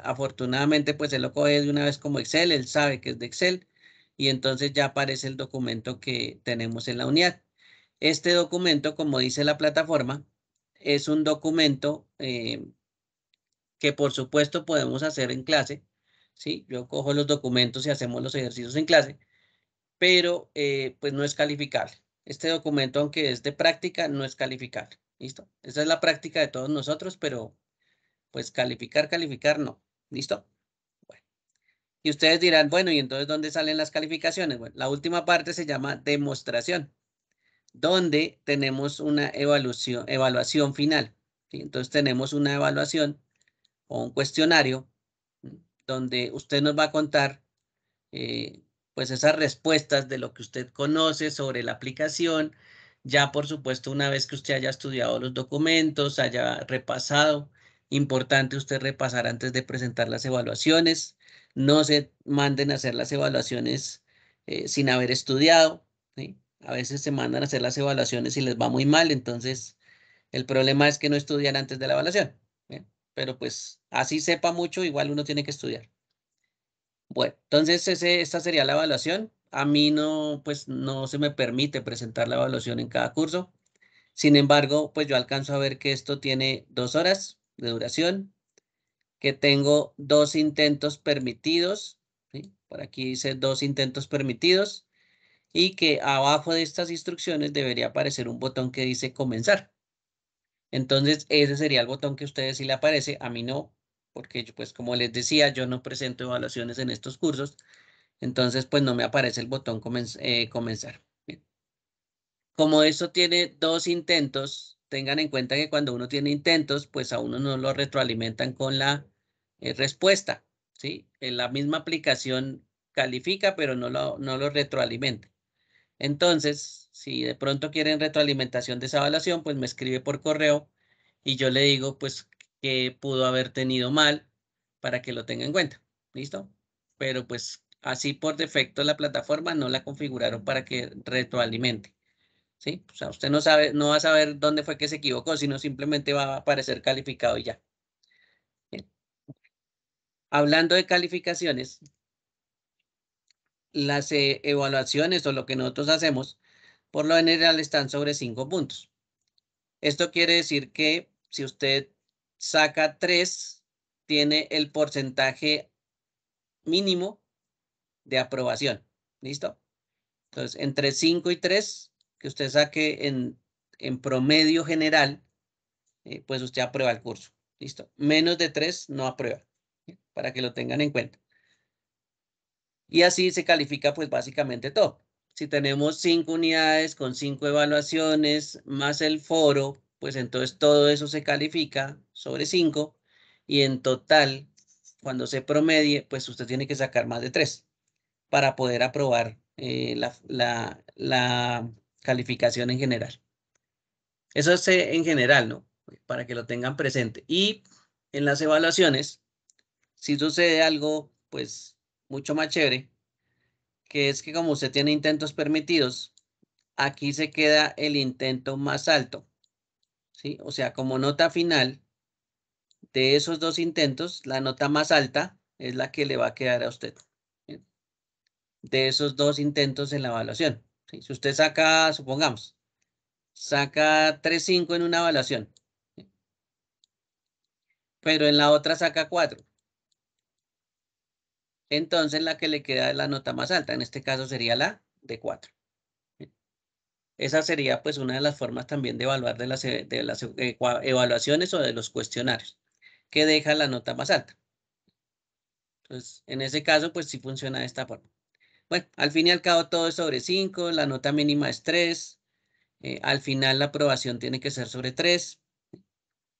afortunadamente, pues él lo coge de una vez como Excel, él sabe que es de Excel y entonces ya aparece el documento que tenemos en la unidad. Este documento, como dice la plataforma, es un documento eh, que por supuesto podemos hacer en clase. ¿sí? Yo cojo los documentos y hacemos los ejercicios en clase, pero eh, pues no es calificable. Este documento, aunque es de práctica, no es calificable. ¿Listo? Esa es la práctica de todos nosotros, pero pues calificar, calificar no. ¿Listo? Y ustedes dirán, bueno, ¿y entonces dónde salen las calificaciones? Bueno, la última parte se llama demostración, donde tenemos una evaluación, evaluación final. Entonces tenemos una evaluación o un cuestionario donde usted nos va a contar eh, pues esas respuestas de lo que usted conoce sobre la aplicación. Ya, por supuesto, una vez que usted haya estudiado los documentos, haya repasado, importante usted repasar antes de presentar las evaluaciones no se manden a hacer las evaluaciones eh, sin haber estudiado. A veces se mandan a hacer las evaluaciones y les va muy mal, entonces el problema es que no estudian antes de la evaluación. Pero pues así sepa mucho, igual uno tiene que estudiar. Bueno, entonces esta sería la evaluación. A mí no, pues no se me permite presentar la evaluación en cada curso. Sin embargo, pues yo alcanzo a ver que esto tiene dos horas de duración que tengo dos intentos permitidos. Por aquí dice dos intentos permitidos. Y que abajo de estas instrucciones debería aparecer un botón que dice comenzar. Entonces, ese sería el botón que a ustedes sí le aparece. A mí no, porque pues como les decía, yo no presento evaluaciones en estos cursos. Entonces, pues no me aparece el botón eh, comenzar. Como esto tiene dos intentos, tengan en cuenta que cuando uno tiene intentos, pues a uno no lo retroalimentan con la eh, respuesta, ¿sí? En eh, la misma aplicación califica, pero no lo, no lo retroalimenta. Entonces, si de pronto quieren retroalimentación de esa evaluación, pues me escribe por correo y yo le digo, pues, que pudo haber tenido mal para que lo tenga en cuenta. ¿Listo? Pero pues así por defecto la plataforma no la configuraron para que retroalimente. ¿Sí? O sea, usted no sabe, no va a saber dónde fue que se equivocó, sino simplemente va a aparecer calificado y ya. Hablando de calificaciones, las eh, evaluaciones o lo que nosotros hacemos, por lo general están sobre cinco puntos. Esto quiere decir que si usted saca tres, tiene el porcentaje mínimo de aprobación. ¿Listo? Entonces, entre 5 y 3, que usted saque en, promedio general, eh, pues usted aprueba el curso. ¿Listo? Menos de tres, no aprueba para que lo tengan en cuenta. Y así se califica pues básicamente todo. Si tenemos cinco unidades con cinco evaluaciones más el foro, pues entonces todo eso se califica sobre cinco y en total, cuando se promedie, pues usted tiene que sacar más de tres para poder aprobar eh, la, la, la calificación en general. Eso es eh, en general, ¿no? Para que lo tengan presente. Y en las evaluaciones, si sucede algo, pues mucho más chévere, que es que como usted tiene intentos permitidos, aquí se queda el intento más alto. ¿sí? O sea, como nota final de esos dos intentos, la nota más alta es la que le va a quedar a usted. De esos dos intentos en la evaluación. Si usted saca, supongamos, saca 3.5 en una evaluación, pero en la otra saca 4 entonces la que le queda es la nota más alta, en este caso sería la de 4. Esa sería pues una de las formas también de evaluar de las, eh, las eh, evaluaciones o de los cuestionarios, que deja la nota más alta. Entonces, en ese caso, pues sí funciona de esta forma. Bueno, al fin y al cabo todo es sobre 5, la nota mínima es 3, eh, al final la aprobación tiene que ser sobre 3,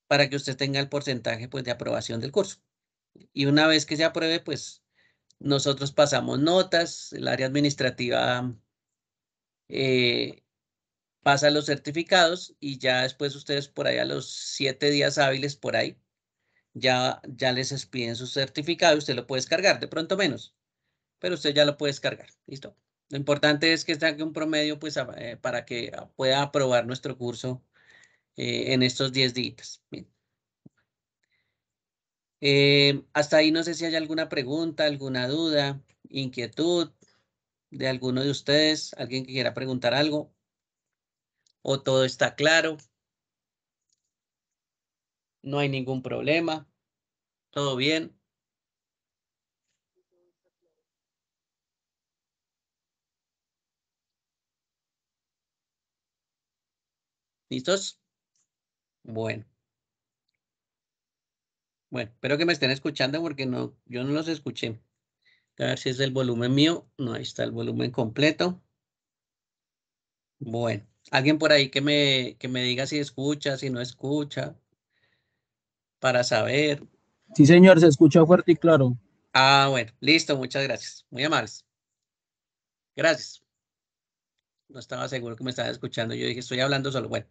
para que usted tenga el porcentaje pues, de aprobación del curso. Y una vez que se apruebe, pues nosotros pasamos notas, el área administrativa eh, pasa los certificados y ya después ustedes por ahí a los siete días hábiles por ahí, ya, ya les expiden su certificado y usted lo puede descargar, de pronto menos, pero usted ya lo puede descargar, ¿listo? Lo importante es que saque un promedio pues, eh, para que pueda aprobar nuestro curso eh, en estos 10 días. Eh, hasta ahí no sé si hay alguna pregunta, alguna duda, inquietud de alguno de ustedes, alguien que quiera preguntar algo o todo está claro. No hay ningún problema. Todo bien. ¿Listos? Bueno. Bueno, espero que me estén escuchando porque no, yo no los escuché. A ver si es el volumen mío. No, ahí está el volumen completo. Bueno, alguien por ahí que me, que me diga si escucha, si no escucha, para saber. Sí, señor, se escucha fuerte y claro. Ah, bueno, listo, muchas gracias. Muy amables. Gracias. No estaba seguro que me estaban escuchando. Yo dije, estoy hablando solo. Bueno,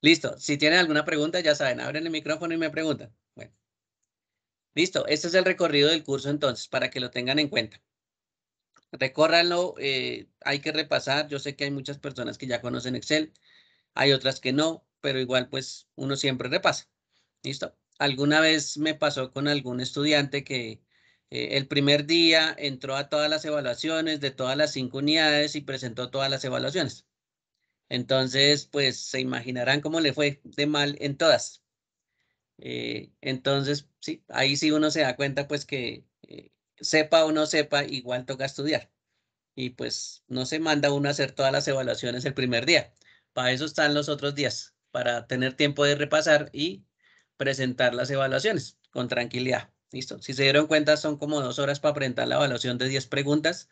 listo. Si tienen alguna pregunta, ya saben, abren el micrófono y me preguntan. Listo, este es el recorrido del curso entonces, para que lo tengan en cuenta. Recórranlo, eh, hay que repasar. Yo sé que hay muchas personas que ya conocen Excel, hay otras que no, pero igual pues uno siempre repasa. Listo. Alguna vez me pasó con algún estudiante que eh, el primer día entró a todas las evaluaciones de todas las cinco unidades y presentó todas las evaluaciones. Entonces, pues se imaginarán cómo le fue de mal en todas. Eh, entonces, sí, ahí sí uno se da cuenta pues que eh, sepa o no sepa, igual toca estudiar. Y pues no se manda uno a hacer todas las evaluaciones el primer día. Para eso están los otros días, para tener tiempo de repasar y presentar las evaluaciones con tranquilidad. Listo. Si se dieron cuenta, son como dos horas para presentar la evaluación de 10 preguntas.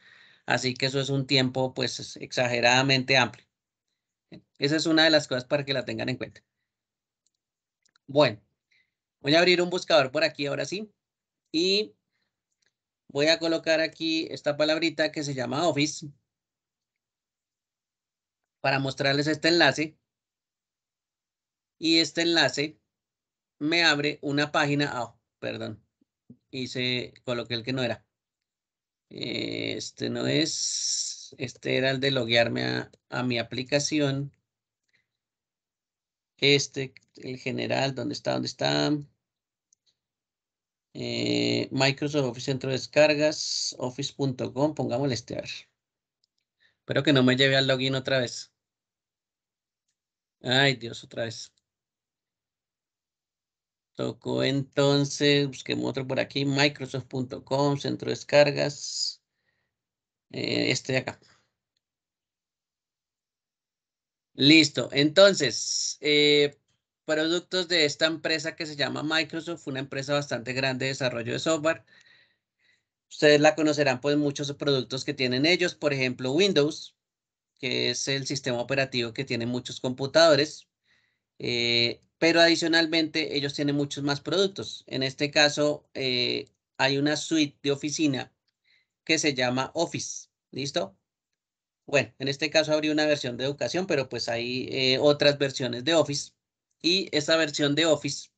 Así que eso es un tiempo pues exageradamente amplio. Esa es una de las cosas para que la tengan en cuenta. Bueno, Voy a abrir un buscador por aquí ahora sí. Y voy a colocar aquí esta palabrita que se llama Office. Para mostrarles este enlace. Y este enlace me abre una página. Oh, perdón. Hice, coloqué el que no era. Este no es, este era el de loguearme a mi aplicación. Este el general, ¿dónde está? ¿Dónde está? Eh, microsoft Office Centro de Descargas, office.com, pongámosle este, a Espero que no me lleve al login otra vez. Ay, Dios, otra vez. Tocó entonces, busquemos otro por aquí, microsoft.com, centro de descargas, eh, este de acá. Listo, entonces, eh, productos de esta empresa que se llama Microsoft, una empresa bastante grande de desarrollo de software. Ustedes la conocerán por pues, muchos productos que tienen ellos, por ejemplo Windows, que es el sistema operativo que tiene muchos computadores, eh, pero adicionalmente ellos tienen muchos más productos. En este caso eh, hay una suite de oficina que se llama Office, ¿listo? Bueno, en este caso habría una versión de educación, pero pues hay eh, otras versiones de Office y esa versión de Office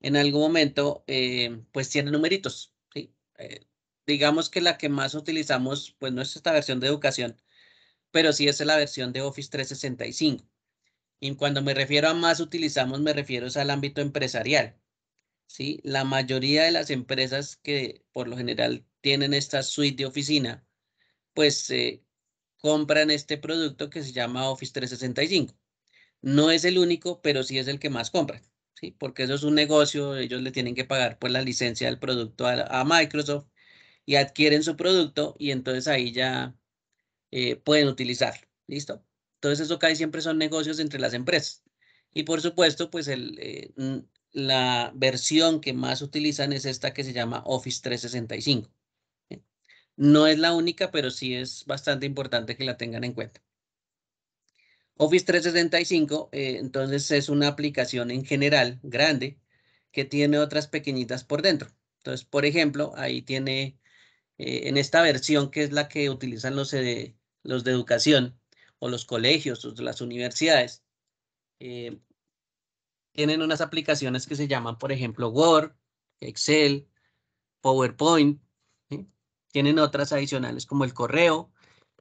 en algún momento eh, pues tiene numeritos. Eh, digamos que la que más utilizamos pues no es esta versión de educación, pero sí es la versión de Office 365. Y cuando me refiero a más utilizamos me refiero al ámbito empresarial. ¿sí? La mayoría de las empresas que por lo general tienen esta suite de oficina pues eh, compran este producto que se llama Office 365. No es el único, pero sí es el que más compra, ¿sí? porque eso es un negocio, ellos le tienen que pagar por pues, la licencia del producto a, Microsoft y adquieren su producto y entonces ahí ya eh, pueden utilizarlo. ¿Listo? Entonces eso hay siempre son negocios entre las empresas. Y por supuesto, pues eh, la versión que más utilizan es esta que se llama Office 365. No es la única, pero sí es bastante importante que la tengan en cuenta. Office 365, eh, entonces es una aplicación en general grande que tiene otras pequeñitas por dentro. Entonces, por ejemplo, ahí tiene eh, en esta versión que es la que utilizan los, eh, los de educación o los colegios o las universidades, tienen unas aplicaciones que se llaman, por ejemplo, Word, Excel, PowerPoint. Tienen otras adicionales como el correo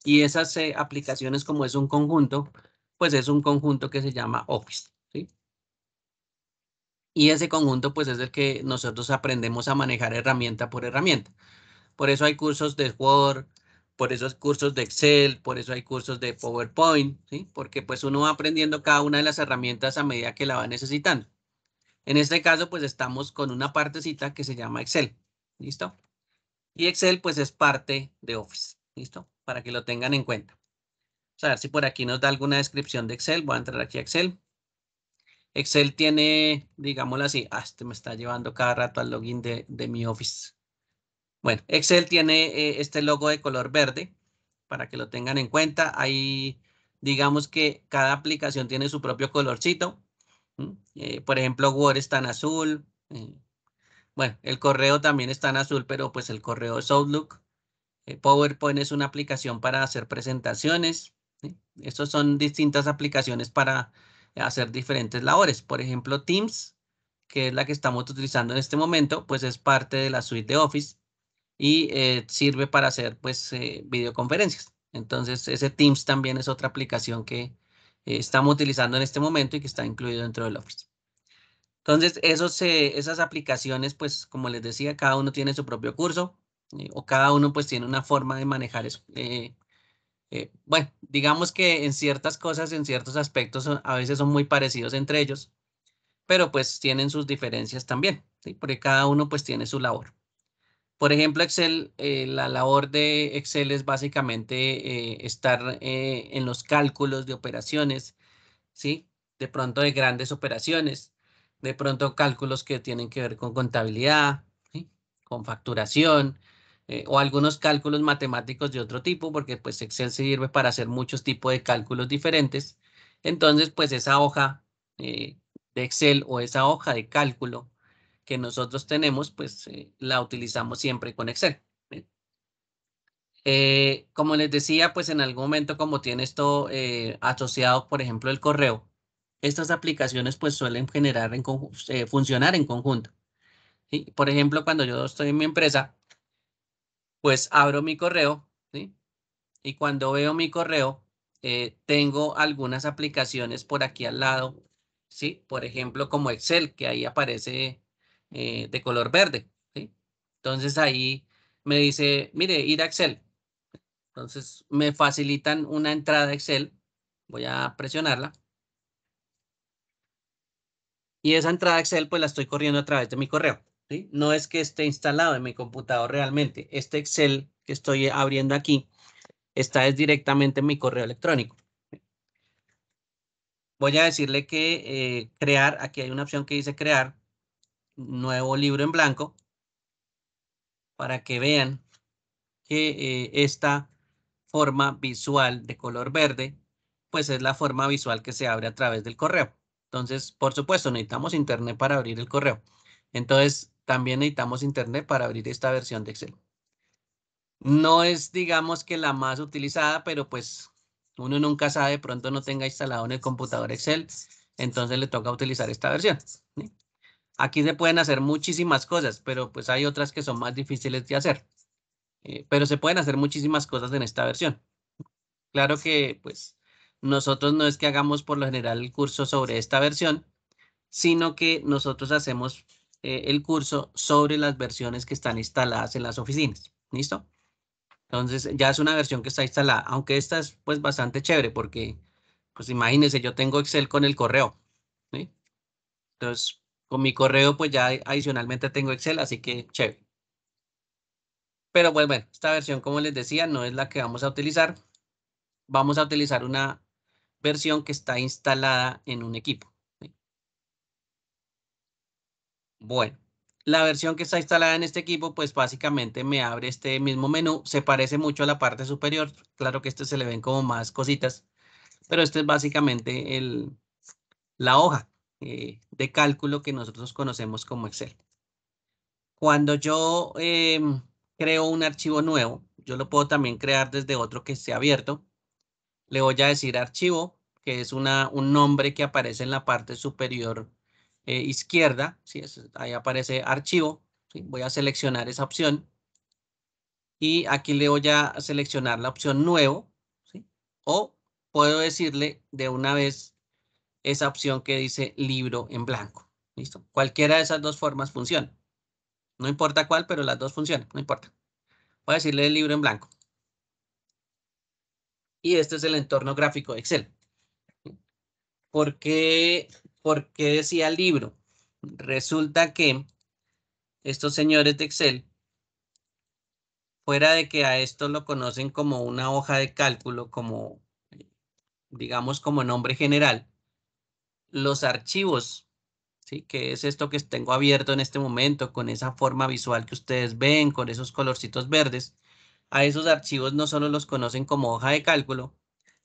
y esas aplicaciones como es un conjunto pues es un conjunto que se llama Office. Y ese conjunto pues es el que nosotros aprendemos a manejar herramienta por herramienta. Por eso hay cursos de Word, por eso hay cursos de Excel, por eso hay cursos de PowerPoint, ¿sí? porque pues uno va aprendiendo cada una de las herramientas a medida que la va necesitando. En este caso pues estamos con una partecita que se llama Excel. ¿Listo? Y Excel pues es parte de Office. ¿Listo? Para que lo tengan en cuenta a ver si por aquí nos da alguna descripción de Excel. Voy a entrar aquí a Excel. Excel tiene, digámoslo así, ah, este me está llevando cada rato al login de, mi Office. Bueno, Excel tiene eh, este logo de color verde para que lo tengan en cuenta. Ahí, digamos que cada aplicación tiene su propio colorcito. Eh, por ejemplo, Word está en azul. Eh. bueno, el correo también está en azul, pero pues el correo es Outlook. PowerPoint es una aplicación para hacer presentaciones. Estas son distintas aplicaciones para hacer diferentes labores. Por ejemplo, Teams, que es la que estamos utilizando en este momento, pues es parte de la suite de Office y eh, sirve para hacer pues eh, videoconferencias. Entonces, ese Teams también es otra aplicación que eh, estamos utilizando en este momento y que está incluido dentro del Office. Entonces, esas aplicaciones, pues como les decía, cada uno tiene su propio curso o cada uno pues tiene una forma de manejar eso, eh, bueno, digamos que en ciertas cosas, en ciertos aspectos, a veces son muy parecidos entre ellos, pero pues tienen sus diferencias también, ¿sí? porque cada uno pues tiene su labor. Por ejemplo, Excel, eh, la labor de Excel es básicamente eh, estar en los cálculos de operaciones, ¿sí? De pronto de grandes operaciones, de pronto cálculos que tienen que ver con contabilidad, con facturación, eh, o algunos cálculos matemáticos de otro tipo, porque pues Excel sirve para hacer muchos tipos de cálculos diferentes. Entonces, pues esa hoja eh, de Excel o esa hoja de cálculo que nosotros tenemos, pues eh, la utilizamos siempre con Excel. como les decía, pues en algún momento como tiene esto asociado, por ejemplo, el correo, estas aplicaciones pues suelen generar, funcionar en conjunto. Por ejemplo, cuando yo estoy en mi empresa, pues abro mi correo, Y cuando veo mi correo, eh, tengo algunas aplicaciones por aquí al lado, ¿sí? Por ejemplo, como Excel, que ahí aparece eh, de color verde, Entonces ahí me dice, mire, ir a Excel. Entonces me facilitan una entrada a Excel. Voy a presionarla. Y esa entrada a Excel pues la estoy corriendo a través de mi correo. No es que esté instalado en mi computador realmente. Este Excel que estoy abriendo aquí está es directamente en mi correo electrónico. Voy a decirle que eh, crear, aquí hay una opción que dice crear, nuevo libro en blanco, para que vean que eh, esta forma visual de color verde, pues es la forma visual que se abre a través del correo. Entonces, por supuesto, necesitamos internet para abrir el correo. Entonces, también necesitamos internet para abrir esta versión de Excel. No es, digamos, que la más utilizada, pero pues uno nunca sabe, pronto no tenga instalado en el computador Excel, entonces le toca utilizar esta versión. Aquí se pueden hacer muchísimas cosas, pero pues hay otras que son más difíciles de hacer. Eh, pero se pueden hacer muchísimas cosas en esta versión. Claro que pues nosotros no es que hagamos por lo general el curso sobre esta versión, sino que nosotros hacemos eh, el curso sobre las versiones que están instaladas en las oficinas. ¿Listo? Entonces ya es una versión que está instalada, aunque esta es pues bastante chévere porque, pues imagínense, yo tengo Excel con el correo. Entonces, con mi correo pues ya adicionalmente tengo Excel, así que chévere. Pero pues bueno, esta versión, como les decía, no es la que vamos a utilizar. Vamos a utilizar una versión que está instalada en un equipo. Bueno, la versión que está instalada en este equipo, pues básicamente me abre este mismo menú. Se parece mucho a la parte superior. Claro que este se le ven como más cositas, pero este es básicamente la hoja eh, de cálculo que nosotros conocemos como Excel. Cuando yo em, creo un archivo nuevo, yo lo puedo también crear desde otro que esté abierto. Le voy a decir archivo, que es una, un nombre que aparece en la parte superior eh, izquierda, ¿sí? ahí aparece archivo, voy a seleccionar esa opción y aquí le voy a seleccionar la opción nuevo, ¿sí? o puedo decirle de una vez esa opción que dice libro en blanco. ¿Listo? Cualquiera de esas dos formas funciona. No importa cuál, pero las dos funcionan, no importa. Voy a decirle libro en blanco. Y este es el entorno gráfico de Excel. porque ¿Por qué decía libro? Resulta que estos señores de Excel, fuera de que a esto lo conocen como una hoja de cálculo, como digamos como nombre general, los archivos, ¿sí? que es esto que tengo abierto en este momento, con esa forma visual que ustedes ven, con esos colorcitos verdes, a esos archivos no solo los conocen como hoja de cálculo,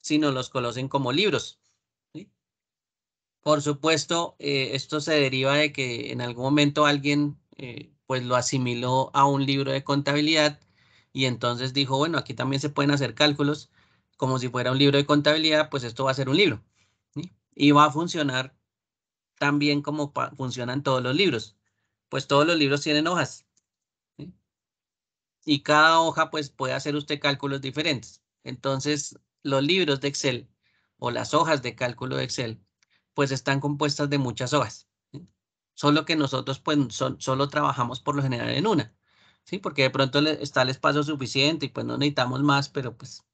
sino los conocen como libros. Por supuesto, eh, esto se deriva de que en algún momento alguien eh, pues lo asimiló a un libro de contabilidad y entonces dijo, bueno, aquí también se pueden hacer cálculos como si fuera un libro de contabilidad, pues esto va a ser un libro. Y va a funcionar también como funcionan todos los libros. Pues todos los libros tienen hojas. Y cada hoja pues puede hacer usted cálculos diferentes. Entonces, los libros de Excel o las hojas de cálculo de Excel pues están compuestas de muchas hojas. Solo que nosotros pues solo trabajamos por lo general en una, ¿sí? Porque de pronto está el espacio suficiente y pues no necesitamos más, pero pues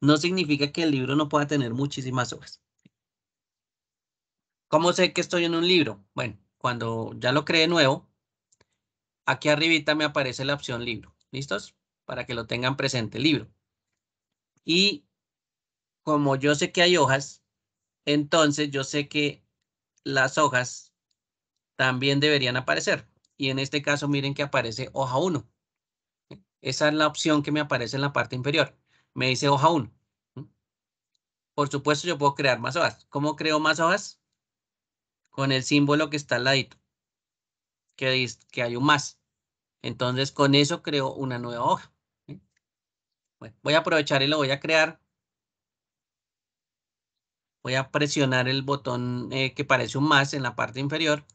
no significa que el libro no pueda tener muchísimas hojas. ¿Cómo sé que estoy en un libro? Bueno, cuando ya lo cree nuevo, aquí arribita me aparece la opción libro. ¿Listos? Para que lo tengan presente, libro. Y como yo sé que hay hojas, entonces yo sé que las hojas también deberían aparecer. Y en este caso, miren que aparece hoja 1. Esa es la opción que me aparece en la parte inferior. Me dice hoja 1. Por supuesto, yo puedo crear más hojas. ¿Cómo creo más hojas? Con el símbolo que está al ladito. Que, que hay un más. Entonces, con eso creo una nueva hoja. voy a aprovechar y lo voy a crear Voy a presionar el botón eh, que parece un más en la parte inferior.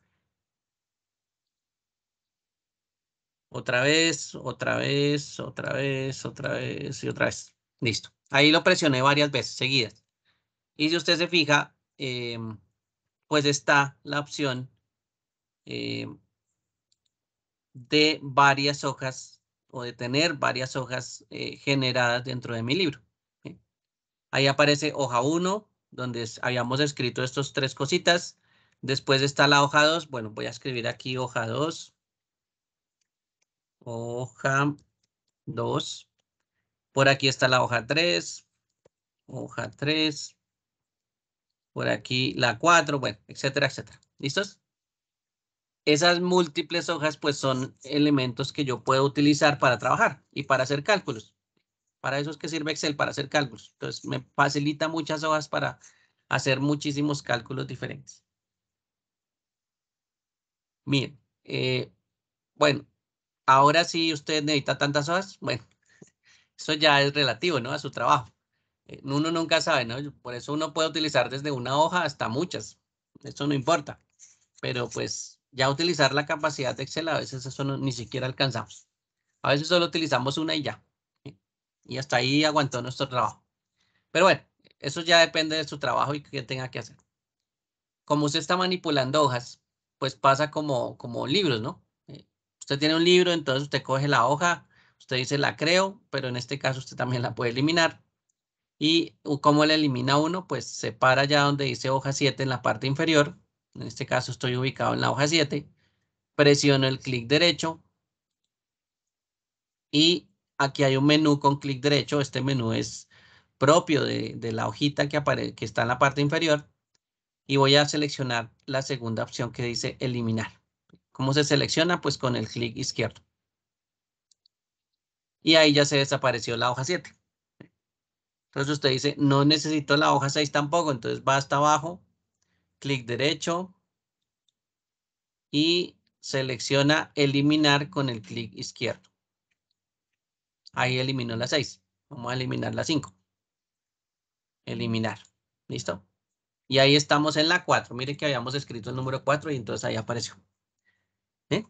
Otra vez, otra vez, otra vez, otra vez y otra vez. Listo. Ahí lo presioné varias veces seguidas. Y si usted se fija, eh, pues está la opción eh, de varias hojas o de tener varias hojas generadas dentro de mi libro. Ahí aparece hoja 1, donde habíamos escrito estos tres cositas. Después está la hoja 2. Bueno, voy a escribir aquí hoja 2. Hoja 2. Por aquí está la hoja 3. Hoja 3. Por aquí la 4. Bueno, etcétera, etcétera. ¿Listos? Esas múltiples hojas pues son elementos que yo puedo utilizar para trabajar y para hacer cálculos. Para eso es que sirve Excel, para hacer cálculos. Entonces, me facilita muchas hojas para hacer muchísimos cálculos diferentes. Miren, eh, bueno, ahora sí usted necesita tantas hojas, bueno, eso ya es relativo, ¿no? A su trabajo. Eh, uno nunca sabe, ¿no? Por eso uno puede utilizar desde una hoja hasta muchas. Eso no importa. Pero pues ya utilizar la capacidad de Excel a veces eso ni siquiera alcanzamos. A veces solo utilizamos una y ya. Y hasta ahí aguantó nuestro trabajo. Pero bueno, eso ya depende de su trabajo y qué tenga que hacer. Como usted está manipulando hojas, pues pasa como, como libros, ¿no? Eh, usted tiene un libro, entonces usted coge la hoja, usted dice la creo, pero en este caso usted también la puede eliminar. Y ¿cómo le elimina uno, pues se para ya donde dice hoja 7 en la parte inferior. En este caso estoy ubicado en la hoja 7. Presiono el clic derecho. Y Aquí hay un menú con clic derecho. Este menú es propio de, la hojita que, que está en la parte inferior. Y voy a seleccionar la segunda opción que dice eliminar. ¿Cómo se selecciona? Pues con el clic izquierdo. Y ahí ya se desapareció la hoja 7. Entonces usted dice, no necesito la hoja 6 tampoco. Entonces va hasta abajo, clic derecho y selecciona eliminar con el clic izquierdo. Ahí eliminó la 6. Vamos a eliminar la 5. Eliminar. ¿Listo? Y ahí estamos en la 4. Mire que habíamos escrito el número 4 y entonces ahí apareció. ¿Eh?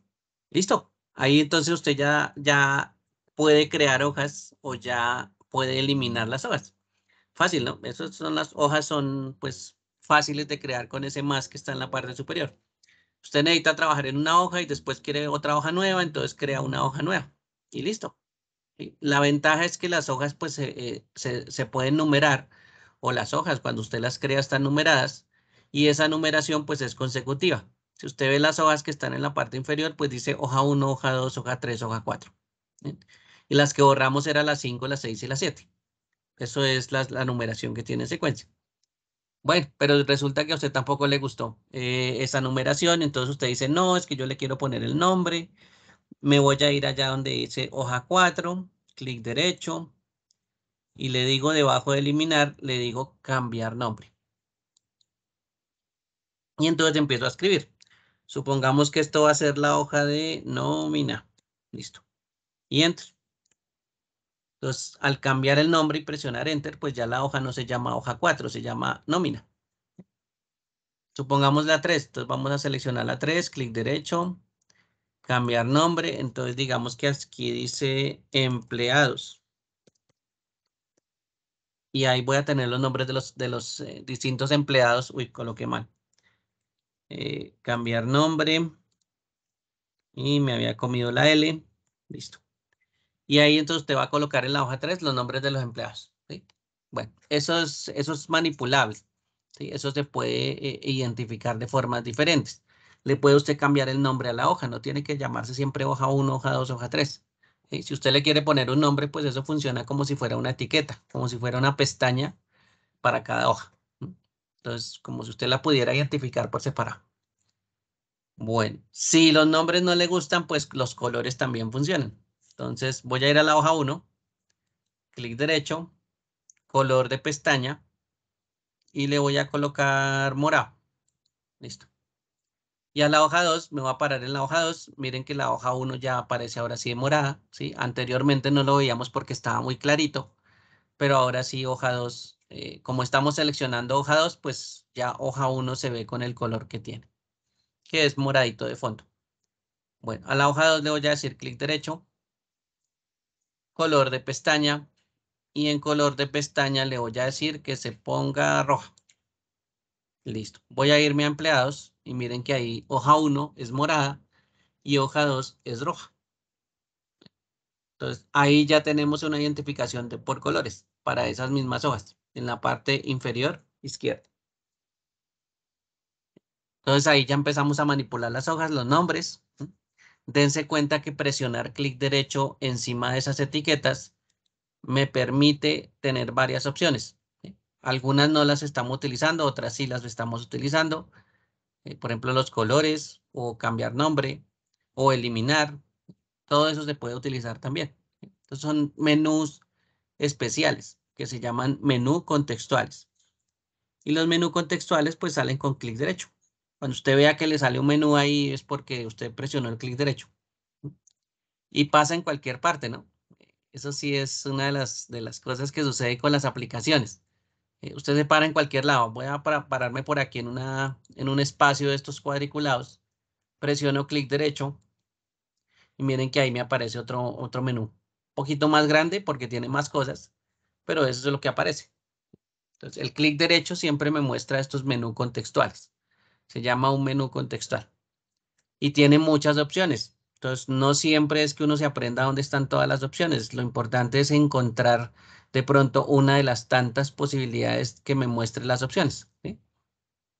¿Listo? Ahí entonces usted ya, ya puede crear hojas o ya puede eliminar las hojas. Fácil, ¿no? Esas son las hojas, son pues fáciles de crear con ese más que está en la parte superior. Usted necesita trabajar en una hoja y después quiere otra hoja nueva, entonces crea una hoja nueva. Y listo. La ventaja es que las hojas pues eh, eh, se, pueden numerar o las hojas cuando usted las crea están numeradas y esa numeración pues es consecutiva. Si usted ve las hojas que están en la parte inferior pues dice hoja 1, hoja 2, hoja 3, hoja 4. Y las que borramos eran las 5, las 6 y las 7. Eso es la, numeración que tiene secuencia. Bueno, pero resulta que a usted tampoco le gustó eh, esa numeración, entonces usted dice, no, es que yo le quiero poner el nombre, me voy a ir allá donde dice hoja 4, clic derecho y le digo debajo de eliminar, le digo cambiar nombre. Y entonces empiezo a escribir. Supongamos que esto va a ser la hoja de nómina. Listo. Y entro. Entonces, al cambiar el nombre y presionar Enter, pues ya la hoja no se llama hoja 4, se llama nómina. Supongamos la 3. Entonces vamos a seleccionar la 3, clic derecho, cambiar nombre. Entonces digamos que aquí dice empleados. Y ahí voy a tener los nombres de los, de los eh, distintos empleados. Uy, coloqué mal. Eh, cambiar nombre. Y me había comido la L. Listo. Y ahí entonces te va a colocar en la hoja 3 los nombres de los empleados. Bueno, eso es, eso manipulable. ¿sí? Eso se puede eh, identificar de formas diferentes le puede usted cambiar el nombre a la hoja, no tiene que llamarse siempre hoja 1, hoja 2, hoja 3. Eh, si usted le quiere poner un nombre, pues eso funciona como si fuera una etiqueta, como si fuera una pestaña para cada hoja. Entonces, como si usted la pudiera identificar por separado. Bueno, si los nombres no le gustan, pues los colores también funcionan. Entonces, voy a ir a la hoja 1, clic derecho, color de pestaña, y le voy a colocar morado. Listo. Y a la hoja 2, me voy a parar en la hoja 2, miren que la hoja 1 ya aparece ahora sí de morada, ¿sí? Anteriormente no lo veíamos porque estaba muy clarito, pero ahora sí hoja 2, eh, como estamos seleccionando hoja 2, pues ya hoja 1 se ve con el color que tiene, que es moradito de fondo. Bueno, a la hoja 2 le voy a decir clic derecho, color de pestaña, y en color de pestaña le voy a decir que se ponga roja. Listo. Voy a irme a empleados y miren que ahí hoja 1 es morada y hoja 2 es roja. Entonces, ahí ya tenemos una identificación de, por colores para esas mismas hojas en la parte inferior izquierda. Entonces, ahí ya empezamos a manipular las hojas, los nombres. Dense cuenta que presionar clic derecho encima de esas etiquetas me permite tener varias opciones. Algunas no las estamos utilizando, otras sí las estamos utilizando. Eh, por ejemplo, los colores o cambiar nombre o eliminar. Todo eso se puede utilizar también. Entonces son menús especiales que se llaman menú contextuales. Y los menús contextuales pues salen con clic derecho. Cuando usted vea que le sale un menú ahí es porque usted presionó el clic derecho. Y pasa en cualquier parte, ¿no? Eso sí es una de las, de las cosas que sucede con las aplicaciones. Eh, usted se para en cualquier lado. Voy a pararme por aquí en, una, en un espacio de estos cuadriculados. Presiono clic derecho. Y miren que ahí me aparece otro, otro menú. Un poquito más grande porque tiene más cosas. Pero eso es lo que aparece. Entonces, el clic derecho siempre me muestra estos menús contextuales. Se llama un menú contextual. Y tiene muchas opciones. Entonces, no siempre es que uno se aprenda dónde están todas las opciones. Lo importante es encontrar de pronto una de las tantas posibilidades que me muestren las opciones.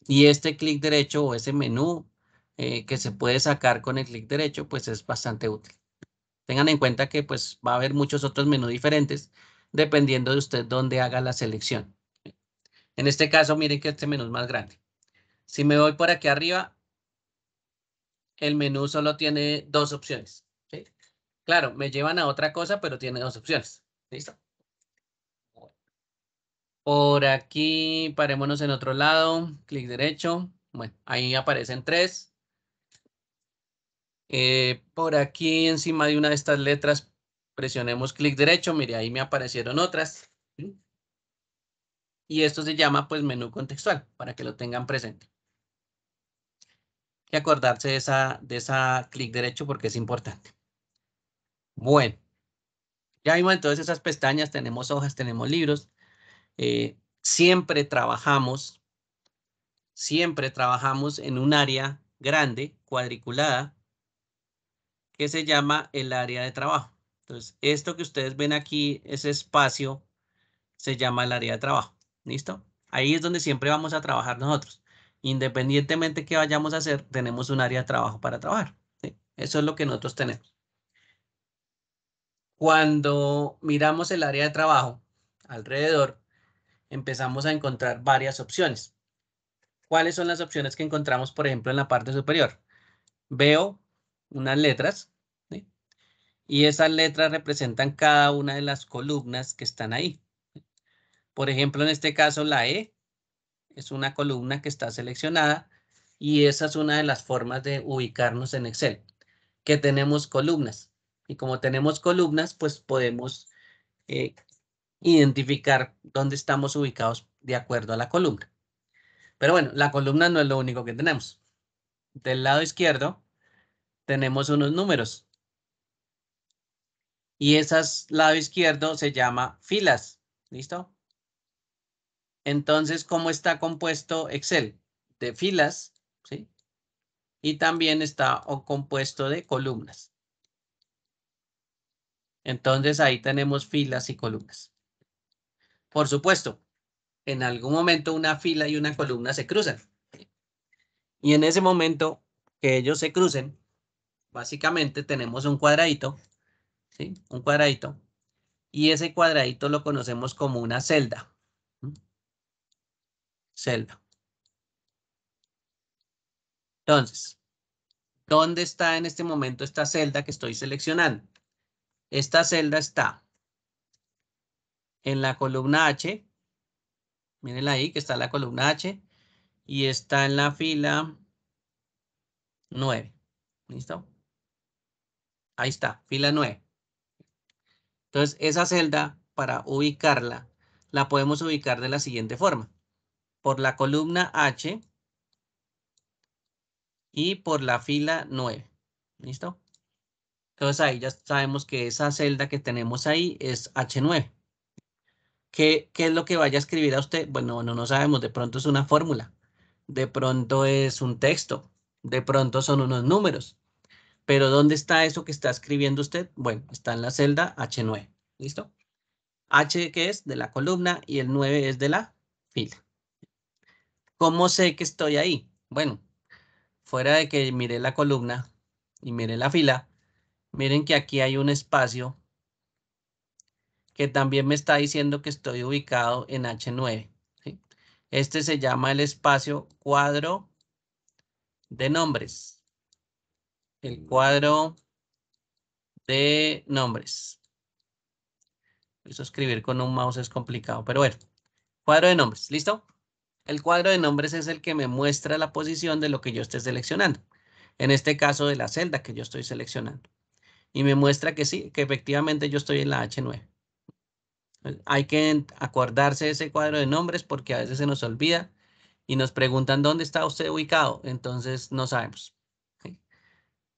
Y este clic derecho o ese menú eh, que se puede sacar con el clic derecho, pues es bastante útil. Tengan en cuenta que pues va a haber muchos otros menús diferentes dependiendo de usted dónde haga la selección. En este caso, miren que este menú es más grande. Si me voy por aquí arriba, el menú solo tiene dos opciones. Claro, me llevan a otra cosa, pero tiene dos opciones. ¿Listo? Por aquí, parémonos en otro lado, clic derecho. Bueno, ahí aparecen tres. Eh, por aquí, encima de una de estas letras, presionemos clic derecho. Mire, ahí me aparecieron otras. Y esto se llama, pues, menú contextual, para que lo tengan presente. Y acordarse de esa, de esa clic derecho porque es importante. Bueno. Ya vimos entonces esas pestañas, tenemos hojas, tenemos libros. Eh, siempre trabajamos, siempre trabajamos en un área grande, cuadriculada, que se llama el área de trabajo. Entonces, esto que ustedes ven aquí, ese espacio, se llama el área de trabajo. ¿Listo? Ahí es donde siempre vamos a trabajar nosotros. Independientemente que vayamos a hacer, tenemos un área de trabajo para trabajar. Eso es lo que nosotros tenemos. Cuando miramos el área de trabajo alrededor, empezamos a encontrar varias opciones. ¿Cuáles son las opciones que encontramos, por ejemplo, en la parte superior? Veo unas letras y esas letras representan cada una de las columnas que están ahí. Por ejemplo, en este caso la E es una columna que está seleccionada y esa es una de las formas de ubicarnos en Excel, que tenemos columnas. Y como tenemos columnas, pues podemos eh, identificar dónde estamos ubicados de acuerdo a la columna. Pero bueno, la columna no es lo único que tenemos. Del lado izquierdo tenemos unos números. Y esas lado izquierdo se llama filas. ¿Listo? Entonces, ¿cómo está compuesto Excel? De filas, ¿sí? Y también está compuesto de columnas. Entonces, ahí tenemos filas y columnas. Por supuesto, en algún momento una fila y una columna se cruzan. Y en ese momento que ellos se crucen, básicamente tenemos un cuadradito, Un cuadradito. Y ese cuadradito lo conocemos como una celda. Celda. Entonces, ¿dónde está en este momento esta celda que estoy seleccionando? Esta celda está en la columna H. Miren ahí que está la columna H y está en la fila 9. ¿Listo? Ahí está, fila 9. Entonces, esa celda, para ubicarla, la podemos ubicar de la siguiente forma. Por la columna H y por la fila 9. ¿Listo? Entonces ahí ya sabemos que esa celda que tenemos ahí es H9. ¿Qué, es lo que vaya a escribir a usted? Bueno, no, no sabemos. De pronto es una fórmula. De pronto es un texto. De pronto son unos números. Pero ¿dónde está eso que está escribiendo usted? Bueno, está en la celda H9. ¿Listo? H que es de la columna y el 9 es de la fila. ¿Cómo sé que estoy ahí? Bueno, fuera de que mire la columna y mire la fila, miren que aquí hay un espacio que también me está diciendo que estoy ubicado en H9. Este se llama el espacio cuadro de nombres. El mm. cuadro de nombres. Eso escribir con un mouse es complicado, pero bueno. Cuadro de nombres, ¿listo? El cuadro de nombres es el que me muestra la posición de lo que yo esté seleccionando. En este caso de la celda que yo estoy seleccionando. Y me muestra que sí, que efectivamente yo estoy en la H9. Hay que acordarse de ese cuadro de nombres porque a veces se nos olvida y nos preguntan dónde está usted ubicado, entonces no sabemos.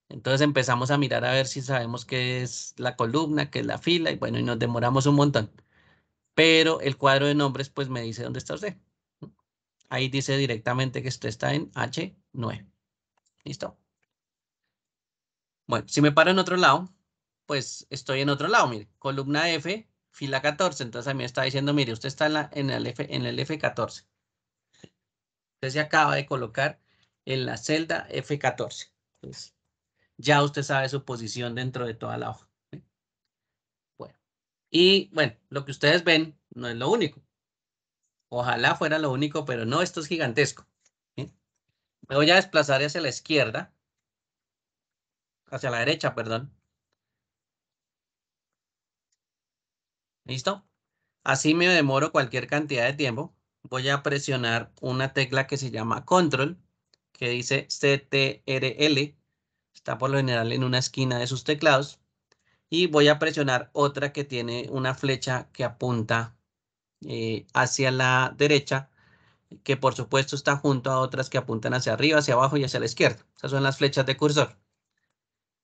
Entonces empezamos a mirar a ver si sabemos qué es la columna, qué es la fila y bueno, y nos demoramos un montón. Pero el cuadro de nombres pues me dice dónde está usted. Ahí dice directamente que usted está en H9. ¿Listo? Bueno, si me paro en otro lado, pues estoy en otro lado. Mire, columna F fila 14. Entonces a mí me está diciendo, mire, usted está en, en, el, F, en el F14. Usted se acaba de colocar en la celda F14. ya usted sabe su posición dentro de toda la hoja. ¿eh? Bueno, y bueno, lo que ustedes ven no es lo único. Ojalá fuera lo único, pero no, esto es gigantesco. ¿eh? Me voy a desplazar hacia la izquierda, hacia la derecha, perdón, ¿Listo? Así me demoro cualquier cantidad de tiempo. Voy a presionar una tecla que se llama Control, que dice CTRL. Está por lo general en una esquina de sus teclados. Y voy a presionar otra que tiene una flecha que apunta eh, hacia la derecha, que por supuesto está junto a otras que apuntan hacia arriba, hacia abajo y hacia la izquierda. Esas son las flechas de cursor.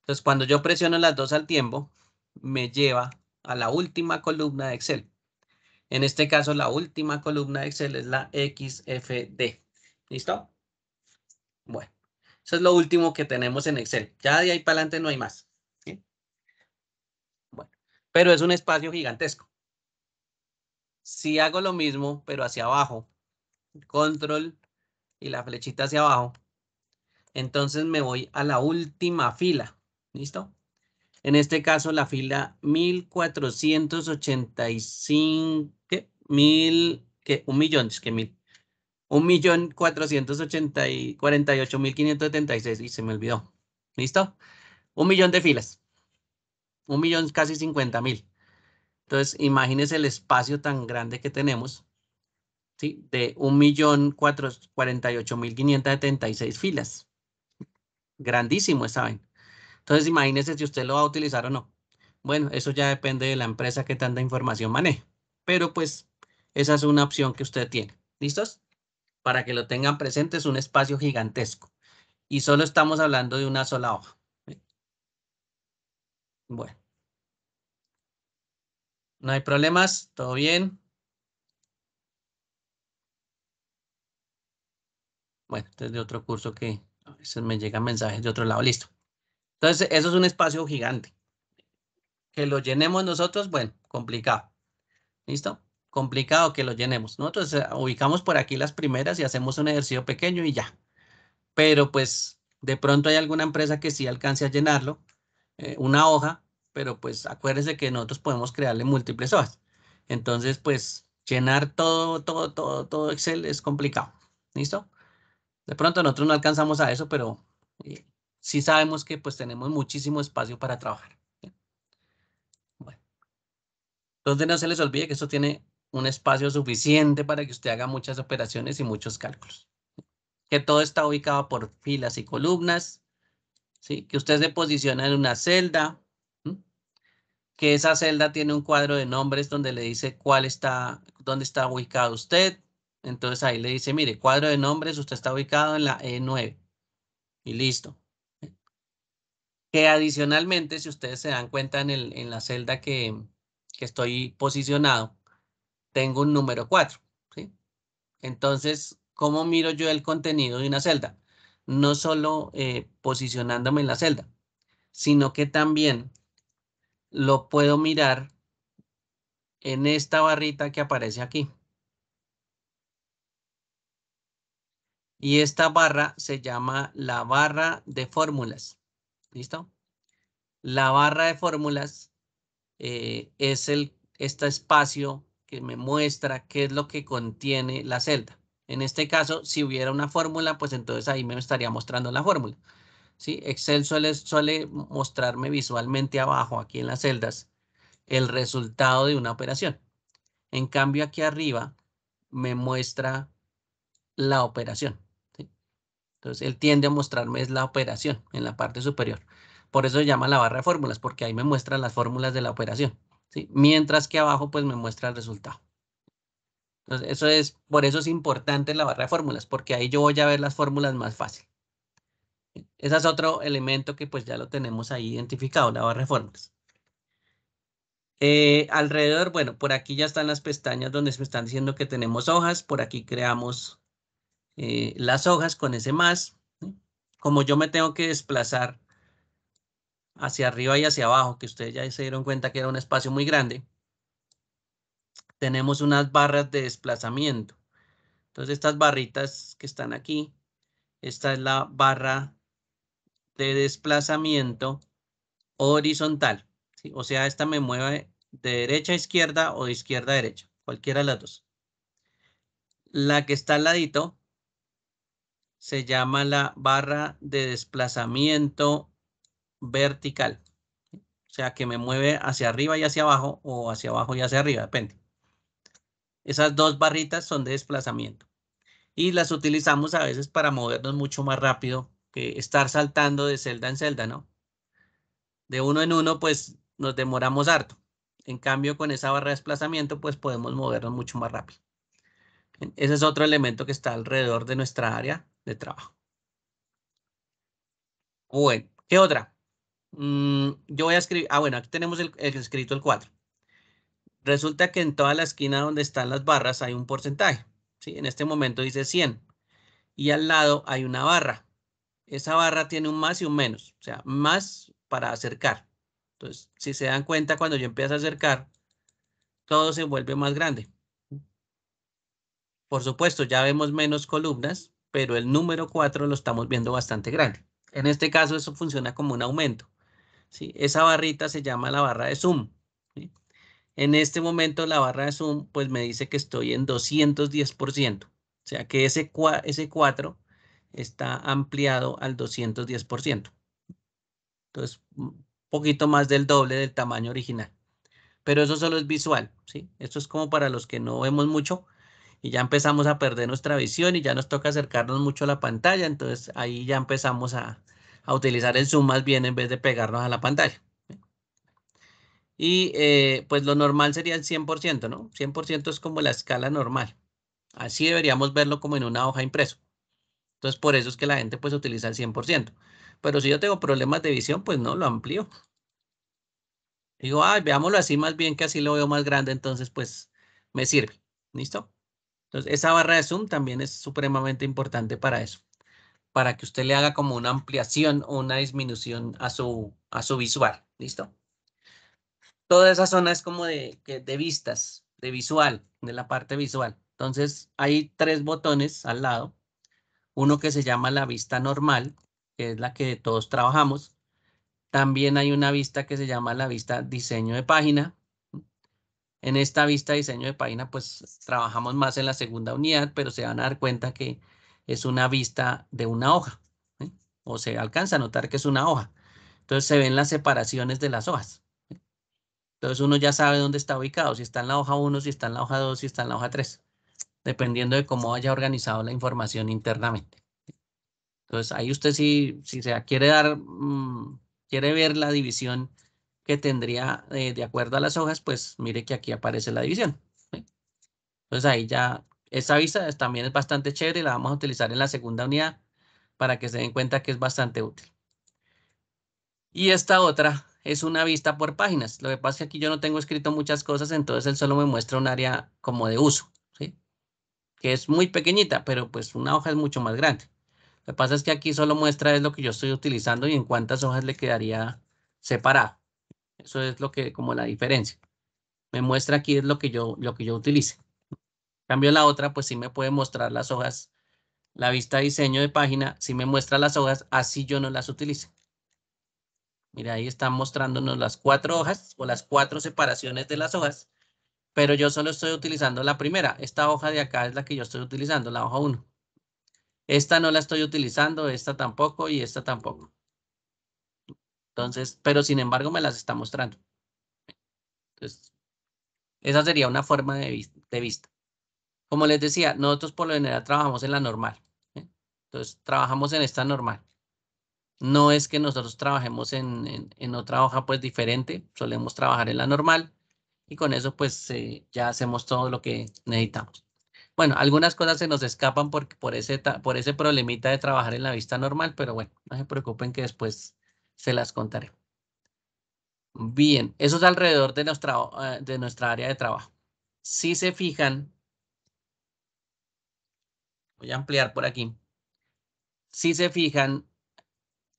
Entonces, cuando yo presiono las dos al tiempo, me lleva a la última columna de Excel. En este caso, la última columna de Excel es la XFD. ¿Listo? Bueno, eso es lo último que tenemos en Excel. Ya de ahí para adelante no hay más. Bueno, pero es un espacio gigantesco. Si hago lo mismo, pero hacia abajo, control y la flechita hacia abajo, entonces me voy a la última fila. ¿Listo? En este caso, la fila 1485, ¿qué? Mil, que Un millón, es que mil. Un y se me olvidó. ¿Listo? Un millón de filas. Un millón casi cincuenta mil. Entonces, imagínense el espacio tan grande que tenemos, ¿sí? De un filas. Grandísimo, ¿saben? Entonces, imagínense si usted lo va a utilizar o no. Bueno, eso ya depende de la empresa que tanta información maneje. Pero pues esa es una opción que usted tiene. ¿Listos? Para que lo tengan presente, es un espacio gigantesco. Y solo estamos hablando de una sola hoja. Bueno. No hay problemas, todo bien. Bueno, este es de otro curso que a veces me llegan mensajes de otro lado. Listo. Entonces, eso es un espacio gigante. Que lo llenemos nosotros, bueno, complicado. ¿Listo? Complicado que lo llenemos. Nosotros eh, ubicamos por aquí las primeras y hacemos un ejercicio pequeño y ya. Pero pues de pronto hay alguna empresa que sí alcance a llenarlo, eh, una hoja, pero pues acuérdense que nosotros podemos crearle múltiples hojas. Entonces, pues llenar todo, todo, todo, todo Excel es complicado. ¿Listo? De pronto nosotros no alcanzamos a eso, pero eh, sí sabemos que pues tenemos muchísimo espacio para trabajar. Entonces no se les olvide que esto tiene un espacio suficiente para que usted haga muchas operaciones y muchos cálculos. Que todo está ubicado por filas y columnas. ¿sí? Que usted se posiciona en una celda. Que esa celda tiene un cuadro de nombres donde le dice cuál está, dónde está ubicado usted. Entonces ahí le dice, mire, cuadro de nombres, usted está ubicado en la E9. Y listo que adicionalmente, si ustedes se dan cuenta en, la celda que, estoy posicionado, tengo un número 4. Entonces, ¿cómo miro yo el contenido de una celda? No solo eh, posicionándome en la celda, sino que también lo puedo mirar en esta barrita que aparece aquí. Y esta barra se llama la barra de fórmulas. ¿Listo? La barra de fórmulas eh, es el, este espacio que me muestra qué es lo que contiene la celda. En este caso, si hubiera una fórmula, pues entonces ahí me estaría mostrando la fórmula. Excel suele mostrarme visualmente abajo, aquí en las celdas, el resultado de una operación. En cambio, aquí arriba me muestra la operación. Entonces, él tiende a mostrarme es la operación en la parte superior. Por eso se llama la barra de fórmulas, porque ahí me muestra las fórmulas de la operación. Mientras que abajo, pues, me muestra el resultado. Entonces, eso es, por eso es importante la barra de fórmulas, porque ahí yo voy a ver las fórmulas más fácil. Ese es otro elemento que pues ya lo tenemos ahí identificado, la barra de fórmulas. Eh, alrededor, bueno, por aquí ya están las pestañas donde se están diciendo que tenemos hojas. Por aquí creamos eh, las hojas con ese más. Como yo me tengo que desplazar hacia arriba y hacia abajo, que ustedes ya se dieron cuenta que era un espacio muy grande, tenemos unas barras de desplazamiento. Entonces estas barritas que están aquí, esta es la barra de desplazamiento horizontal. O sea, esta me mueve de derecha a izquierda o de izquierda a derecha, cualquiera de las dos. La que está al ladito se llama la barra de desplazamiento vertical. O sea, que me mueve hacia arriba y hacia abajo o hacia abajo y hacia arriba, depende. Esas dos barritas son de desplazamiento. Y las utilizamos a veces para movernos mucho más rápido que estar saltando de celda en celda, ¿no? De uno en uno, pues nos demoramos harto. En cambio, con esa barra de desplazamiento, pues podemos movernos mucho más rápido. Ese es otro elemento que está alrededor de nuestra área de trabajo. Bueno, ¿qué otra? Mm, yo voy a escribir, ah bueno, aquí tenemos el, escrito el 4. Resulta que en toda la esquina donde están las barras hay un porcentaje. ¿sí? En este momento dice 100 y al lado hay una barra. Esa barra tiene un más y un menos, o sea, más para acercar. Entonces, si se dan cuenta, cuando yo empiezo a acercar, todo se vuelve más grande. Por supuesto, ya vemos menos columnas, pero el número 4 lo estamos viendo bastante grande. En este caso eso funciona como un aumento. ¿sí? Esa barrita se llama la barra de zoom. En este momento la barra de zoom pues me dice que estoy en 210%. O sea que ese, ese 4 está ampliado al 210%. Entonces, un poquito más del doble del tamaño original. Pero eso solo es visual, ¿sí? Esto es como para los que no vemos mucho, y ya empezamos a perder nuestra visión y ya nos toca acercarnos mucho a la pantalla, entonces ahí ya empezamos a, utilizar el zoom más bien en vez de pegarnos a la pantalla. Y eh, pues lo normal sería el 100%, ¿no? 100% es como la escala normal. Así deberíamos verlo como en una hoja impreso. Entonces por eso es que la gente pues utiliza el 100%. Pero si yo tengo problemas de visión, pues no, lo amplío. Digo, ay, veámoslo así más bien que así lo veo más grande, entonces pues me sirve. ¿Listo? Entonces, esa barra de zoom también es supremamente importante para eso, para que usted le haga como una ampliación o una disminución a su, a su visual. ¿Listo? Toda esa zona es como de, de vistas, de visual, de la parte visual. Entonces, hay tres botones al lado. Uno que se llama la vista normal, que es la que todos trabajamos. También hay una vista que se llama la vista diseño de página, en esta vista diseño de página, pues trabajamos más en la segunda unidad, pero se van a dar cuenta que es una vista de una hoja, o se alcanza a notar que es una hoja. Entonces se ven las separaciones de las hojas. Entonces uno ya sabe dónde está ubicado, si está en la hoja 1, si está en la hoja 2, si está en la hoja 3, dependiendo de cómo haya organizado la información internamente. Entonces ahí usted si, si se quiere dar, mm, quiere ver la división que tendría eh, de acuerdo a las hojas, pues mire que aquí aparece la división. Entonces ahí ya, esa vista también es bastante chévere, y la vamos a utilizar en la segunda unidad para que se den cuenta que es bastante útil. Y esta otra es una vista por páginas. Lo que pasa es que aquí yo no tengo escrito muchas cosas, entonces él solo me muestra un área como de uso, que es muy pequeñita, pero pues una hoja es mucho más grande. Lo que pasa es que aquí solo muestra es lo que yo estoy utilizando y en cuántas hojas le quedaría separado. Eso es lo que, como la diferencia. Me muestra aquí es lo que yo, lo que yo utilice. cambio la otra, pues sí me puede mostrar las hojas, la vista diseño de página, sí me muestra las hojas, así yo no las utilice. Mira, ahí están mostrándonos las cuatro hojas o las cuatro separaciones de las hojas, pero yo solo estoy utilizando la primera. Esta hoja de acá es la que yo estoy utilizando, la hoja 1. Esta no la estoy utilizando, esta tampoco y esta tampoco. Entonces, pero sin embargo me las está mostrando. Entonces, esa sería una forma de, vista. Como les decía, nosotros por lo general trabajamos en la normal. ¿eh? Entonces, trabajamos en esta normal. No es que nosotros trabajemos en, otra hoja pues diferente, solemos trabajar en la normal y con eso pues eh, ya hacemos todo lo que necesitamos. Bueno, algunas cosas se nos escapan por, por, ese, por ese problemita de trabajar en la vista normal, pero bueno, no se preocupen que después se las contaré. Bien, eso es alrededor de nuestra, eh, de nuestra área de trabajo. Si se fijan, voy a ampliar por aquí. Si se fijan,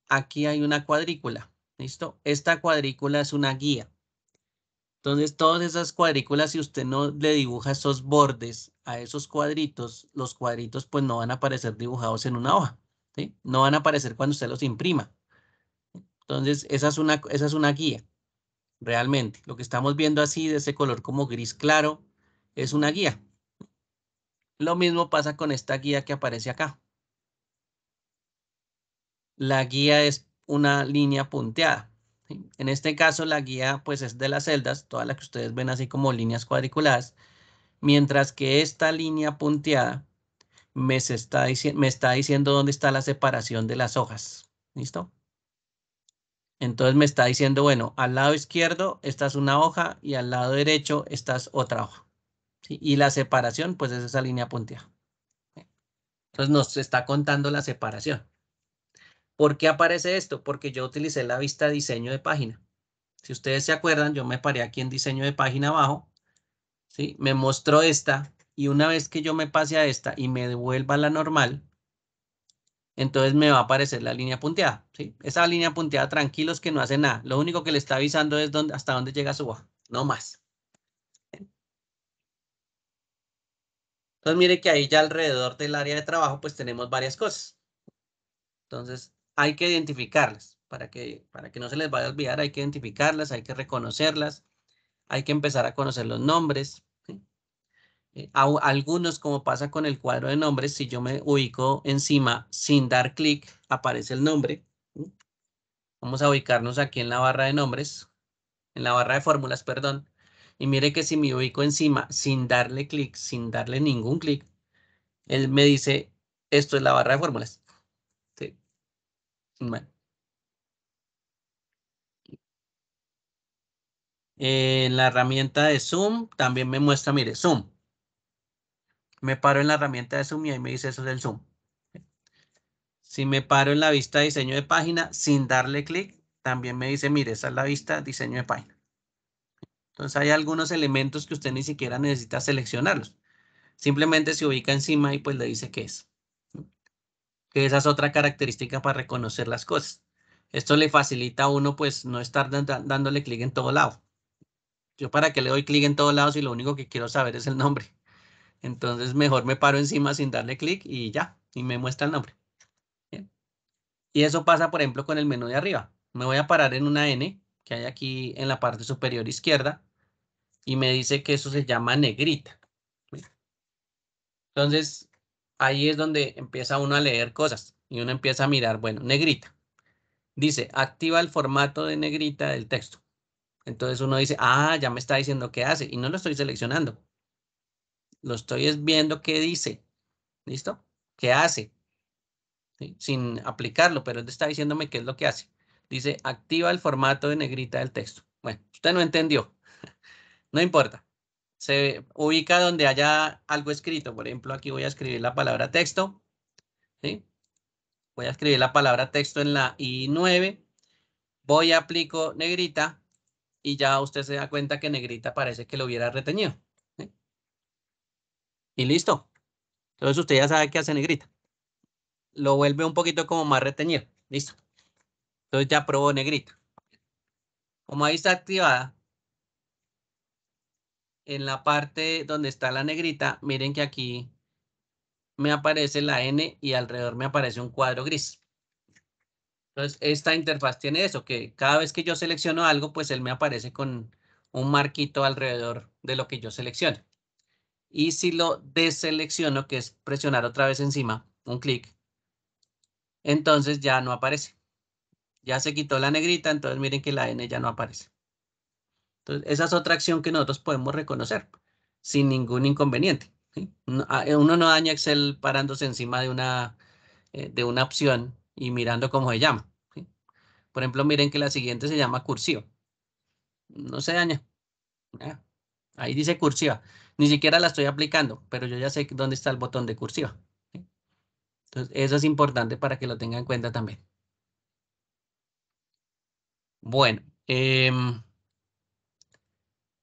aquí hay una cuadrícula, ¿listo? Esta cuadrícula es una guía. Entonces, todas esas cuadrículas, si usted no le dibuja esos bordes a esos cuadritos, los cuadritos pues no van a aparecer dibujados en una hoja, No van a aparecer cuando usted los imprima. Entonces, esa es una, esa es una guía, realmente. Lo que estamos viendo así, de ese color como gris claro, es una guía. Lo mismo pasa con esta guía que aparece acá. La guía es una línea punteada. En este caso, la guía pues es de las celdas, toda la que ustedes ven así como líneas cuadriculadas, mientras que esta línea punteada me está, me está diciendo dónde está la separación de las hojas. ¿Listo? Entonces me está diciendo, bueno, al lado izquierdo estás una hoja y al lado derecho estás otra hoja. Y la separación, pues es esa línea punteada. Entonces nos está contando la separación. ¿Por qué aparece esto? Porque yo utilicé la vista diseño de página. Si ustedes se acuerdan, yo me paré aquí en diseño de página abajo. ¿sí? Me mostró esta y una vez que yo me pase a esta y me devuelva a la normal, entonces me va a aparecer la línea punteada. ¿sí? Esa línea punteada, tranquilos que no hace nada. Lo único que le está avisando es hasta dónde llega su hoja, no más. Entonces mire que ahí ya alrededor del área de trabajo pues tenemos varias cosas. Entonces hay que identificarlas para que, para que no se les vaya a olvidar, hay que identificarlas, hay que reconocerlas, hay que empezar a conocer los nombres, eh, algunos, como pasa con el cuadro de nombres, si yo me ubico encima sin dar clic, aparece el nombre. Vamos a ubicarnos aquí en la barra de nombres, en la barra de fórmulas, perdón. Y mire que si me ubico encima sin darle clic, sin darle ningún clic, él me dice, esto es la barra de fórmulas. En la herramienta de Zoom también me muestra, mire, Zoom me paro en la herramienta de Zoom y ahí me dice eso del Zoom. Si me paro en la vista diseño de página sin darle clic, también me dice, mire, esa es la vista diseño de página. Entonces hay algunos elementos que usted ni siquiera necesita seleccionarlos. Simplemente se ubica encima y pues le dice qué es. Que esa es otra característica para reconocer las cosas. Esto le facilita a uno pues no estar dándole clic en todo lado. Yo para qué le doy clic en todo lado si lo único que quiero saber es el nombre. Entonces mejor me paro encima sin darle clic y ya, y me muestra el nombre. Y eso pasa, por ejemplo, con el menú de arriba. Me voy a parar en una N que hay aquí en la parte superior izquierda y me dice que eso se llama negrita. Entonces, ahí es donde empieza uno a leer cosas y uno empieza a mirar, bueno, negrita. Dice, activa el formato de negrita del texto. Entonces uno dice, ah, ya me está diciendo qué hace y no lo estoy seleccionando. Lo estoy viendo qué dice. ¿Listo? ¿Qué hace? Sin aplicarlo, pero él está diciéndome qué es lo que hace. Dice, activa el formato de negrita del texto. Bueno, usted no entendió. no importa. Se ubica donde haya algo escrito. Por ejemplo, aquí voy a escribir la palabra texto. Voy a escribir la palabra texto en la I9. Voy a aplico negrita y ya usted se da cuenta que negrita parece que lo hubiera retenido y listo. Entonces usted ya sabe que hace negrita. Lo vuelve un poquito como más retenido. Listo. Entonces ya probó negrita. Como ahí está activada, en la parte donde está la negrita, miren que aquí me aparece la N y alrededor me aparece un cuadro gris. Entonces, esta interfaz tiene eso, que cada vez que yo selecciono algo, pues él me aparece con un marquito alrededor de lo que yo seleccione. Y si lo deselecciono, que es presionar otra vez encima, un clic, entonces ya no aparece. Ya se quitó la negrita, entonces miren que la N ya no aparece. Entonces, esa es otra acción que nosotros podemos reconocer sin ningún inconveniente. Ah, eh, uno no daña Excel parándose encima de una, eh, de una opción y mirando cómo se llama. Por ejemplo, miren que la siguiente se llama cursiva. No se daña. Ah, ahí dice cursiva. Ni siquiera la estoy aplicando, pero yo ya sé dónde está el botón de cursiva. Entonces, eso es importante para que lo tenga en cuenta también. Bueno, eh,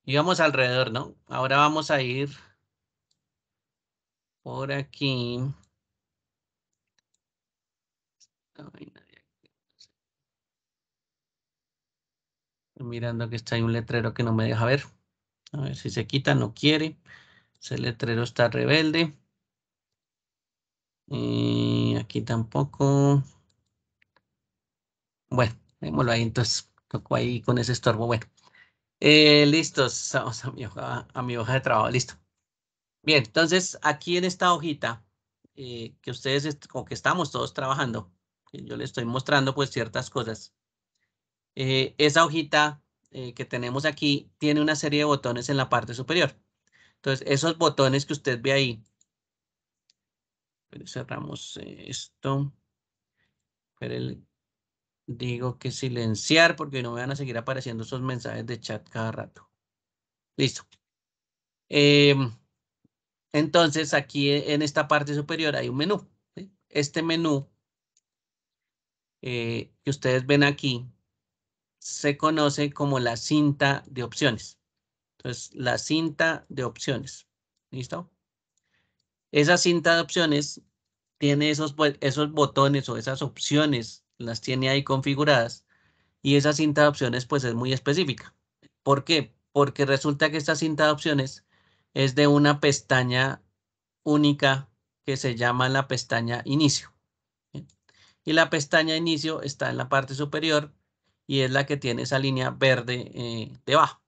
íbamos alrededor, ¿no? Ahora vamos a ir por aquí. mirando que está ahí un letrero que no me deja ver. A ver si se quita, no quiere. Ese letrero está rebelde. Y aquí tampoco. Bueno, démoslo ahí entonces. Tocó ahí con ese estorbo. Bueno, eh, listos. Vamos a mi, hoja, de trabajo. Listo. Bien, entonces aquí en esta hojita eh, que ustedes con que estamos todos trabajando, yo les estoy mostrando pues ciertas cosas. Eh, esa hojita eh, que tenemos aquí tiene una serie de botones en la parte superior. Entonces, esos botones que usted ve ahí. cerramos eh, esto. digo que silenciar porque no me van a seguir apareciendo esos mensajes de chat cada rato. Listo. Eh, entonces, aquí e, en esta parte superior hay un menú. Este menú que ustedes ven aquí se conoce como la cinta de opciones. Entonces, la cinta de opciones. ¿Listo? Esa cinta de opciones tiene esos, esos botones o esas opciones, las tiene ahí configuradas. Y esa cinta de opciones pues es muy específica. ¿Por qué? Porque resulta que esta cinta de opciones es de una pestaña única que se llama la pestaña inicio. Y la pestaña inicio está en la parte superior y es la que tiene esa línea verde eh, debajo.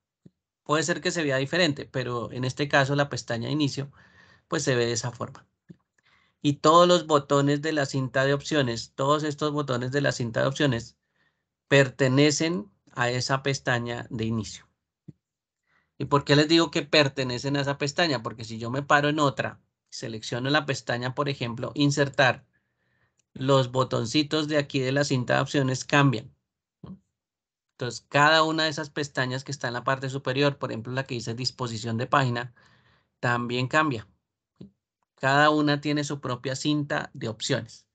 Puede ser que se vea diferente, pero en este caso la pestaña de inicio pues se ve de esa forma. Y todos los botones de la cinta de opciones, todos estos botones de la cinta de opciones pertenecen a esa pestaña de inicio. ¿Y por qué les digo que pertenecen a esa pestaña? Porque si yo me paro en otra, selecciono la pestaña, por ejemplo, insertar, los botoncitos de aquí de la cinta de opciones cambian. Entonces, cada una de esas pestañas que está en la parte superior, por ejemplo, la que dice disposición de página, también cambia. Cada una tiene su propia cinta de opciones.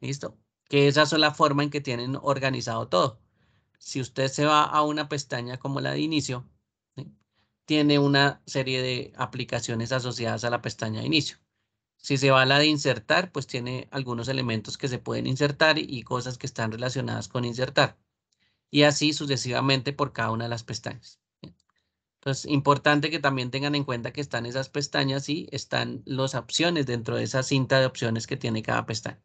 ¿Listo? Que esa es la forma en que tienen organizado todo. Si usted se va a una pestaña como la de inicio, tiene una serie de aplicaciones asociadas a la pestaña de inicio. Si se va a la de insertar, pues tiene algunos elementos que se pueden insertar y cosas que están relacionadas con insertar y así sucesivamente por cada una de las pestañas. Entonces, importante que también tengan en cuenta que están esas pestañas y están las opciones dentro de esa cinta de opciones que tiene cada pestaña.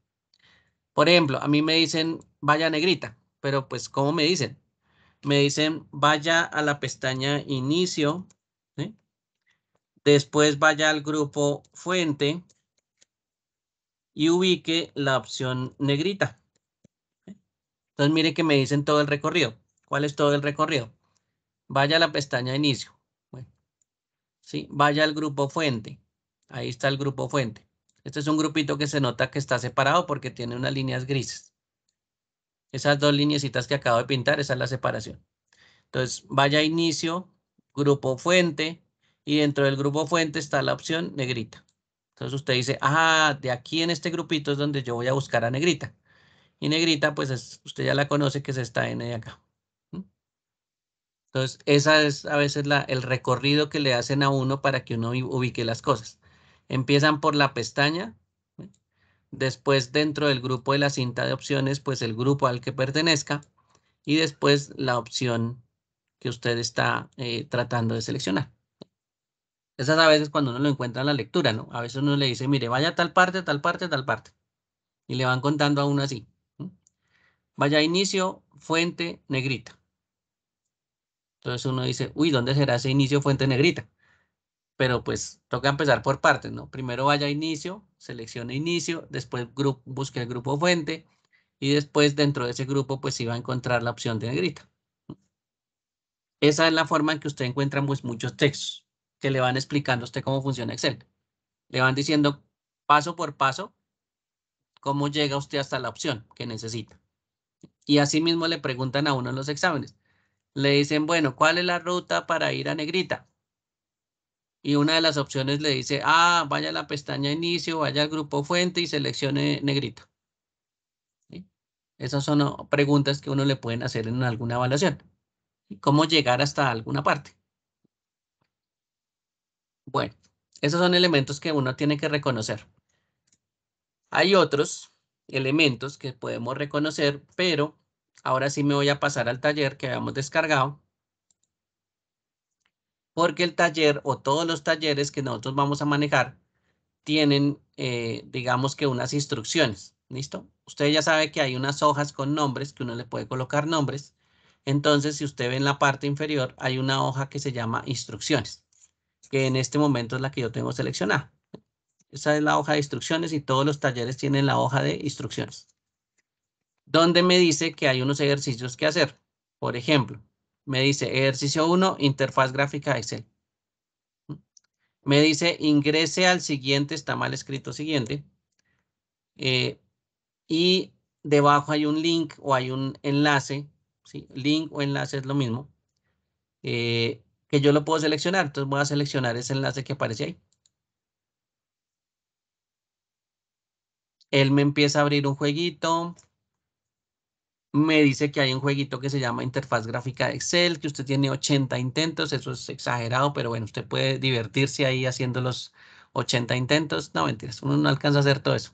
Por ejemplo, a mí me dicen vaya negrita, pero pues ¿cómo me dicen? Me dicen vaya a la pestaña inicio, después vaya al grupo fuente y ubique la opción negrita. Entonces mire que me dicen todo el recorrido. ¿Cuál es todo el recorrido? Vaya a la pestaña inicio. Bueno, ¿sí? Vaya al grupo fuente. Ahí está el grupo fuente. Este es un grupito que se nota que está separado porque tiene unas líneas grises. Esas dos lineecitas que acabo de pintar, esa es la separación. Entonces, vaya a inicio, grupo fuente, y dentro del grupo fuente está la opción negrita. Entonces usted dice, ah, de aquí en este grupito es donde yo voy a buscar a negrita. Y negrita, pues usted ya la conoce que se está en de eh, acá. Entonces, esa es a veces la, el recorrido que le hacen a uno para que uno ubique las cosas. Empiezan por la pestaña. Después, dentro del grupo de la cinta de opciones, pues el grupo al que pertenezca. Y después la opción que usted está eh, tratando de seleccionar. Esas a veces cuando uno lo encuentra en la lectura, ¿no? A veces uno le dice, mire, vaya a tal parte, tal parte, tal parte. Y le van contando a uno así. Vaya inicio, fuente, negrita. Entonces uno dice, uy, ¿dónde será ese inicio, fuente, negrita? Pero pues toca empezar por partes, ¿no? Primero vaya a inicio, seleccione inicio, después busque el grupo fuente y después dentro de ese grupo pues va a encontrar la opción de negrita. Esa es la forma en que usted encuentra pues, muchos textos que le van explicando a usted cómo funciona Excel. Le van diciendo paso por paso cómo llega usted hasta la opción que necesita. Y así mismo le preguntan a uno en los exámenes. Le dicen, bueno, ¿cuál es la ruta para ir a Negrita? Y una de las opciones le dice, ah, vaya a la pestaña inicio, vaya al grupo fuente y seleccione negrito. Esas son preguntas que uno le pueden hacer en alguna evaluación. ¿Cómo llegar hasta alguna parte? Bueno, esos son elementos que uno tiene que reconocer. Hay otros elementos que podemos reconocer, pero ahora sí me voy a pasar al taller que habíamos descargado. Porque el taller o todos los talleres que nosotros vamos a manejar tienen, eh, digamos que unas instrucciones. ¿Listo? Usted ya sabe que hay unas hojas con nombres que uno le puede colocar nombres. Entonces, si usted ve en la parte inferior, hay una hoja que se llama instrucciones, que en este momento es la que yo tengo seleccionada. Esa es la hoja de instrucciones y todos los talleres tienen la hoja de instrucciones. Donde me dice que hay unos ejercicios que hacer. Por ejemplo, me dice ejercicio 1, interfaz gráfica Excel. Me dice ingrese al siguiente, está mal escrito siguiente. Eh, y debajo hay un link o hay un enlace. Link o enlace es lo mismo. Eh, que yo lo puedo seleccionar. Entonces voy a seleccionar ese enlace que aparece ahí. Él me empieza a abrir un jueguito. Me dice que hay un jueguito que se llama interfaz gráfica de Excel, que usted tiene 80 intentos. Eso es exagerado, pero bueno, usted puede divertirse ahí haciendo los 80 intentos. No, mentiras, uno no alcanza a hacer todo eso.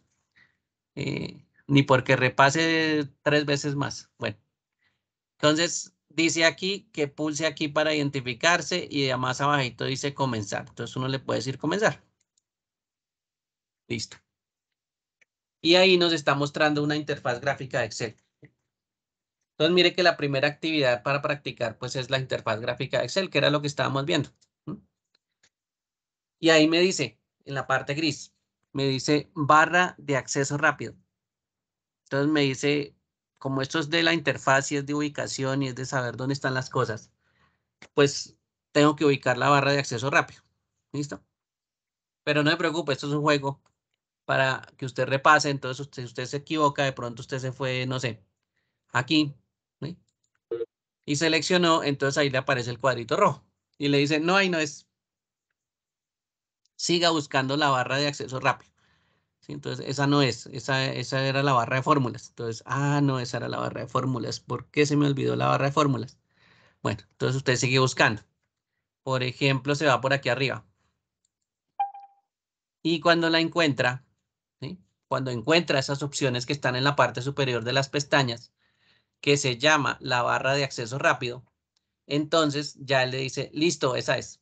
Eh, ni porque repase tres veces más. Bueno, entonces dice aquí que pulse aquí para identificarse y además abajito dice comenzar. Entonces uno le puede decir comenzar. Listo. Y ahí nos está mostrando una interfaz gráfica de Excel. Entonces, mire que la primera actividad para practicar pues es la interfaz gráfica de Excel, que era lo que estábamos viendo. Y ahí me dice, en la parte gris, me dice barra de acceso rápido. Entonces me dice, como esto es de la interfaz y es de ubicación y es de saber dónde están las cosas, pues tengo que ubicar la barra de acceso rápido. ¿Listo? Pero no me preocupe, esto es un juego para que usted repase. Entonces, usted, usted se equivoca, de pronto usted se fue, no sé, aquí y seleccionó, entonces ahí le aparece el cuadrito rojo y le dice, no, ahí no es. Siga buscando la barra de acceso rápido. Entonces, esa no es, esa, esa era la barra de fórmulas. Entonces, ah, no, esa era la barra de fórmulas. ¿Por qué se me olvidó la barra de fórmulas? Bueno, entonces usted sigue buscando. Por ejemplo, se va por aquí arriba. Y cuando la encuentra, cuando encuentra esas opciones que están en la parte superior de las pestañas, que se llama la barra de acceso rápido, entonces ya le dice, listo, esa es.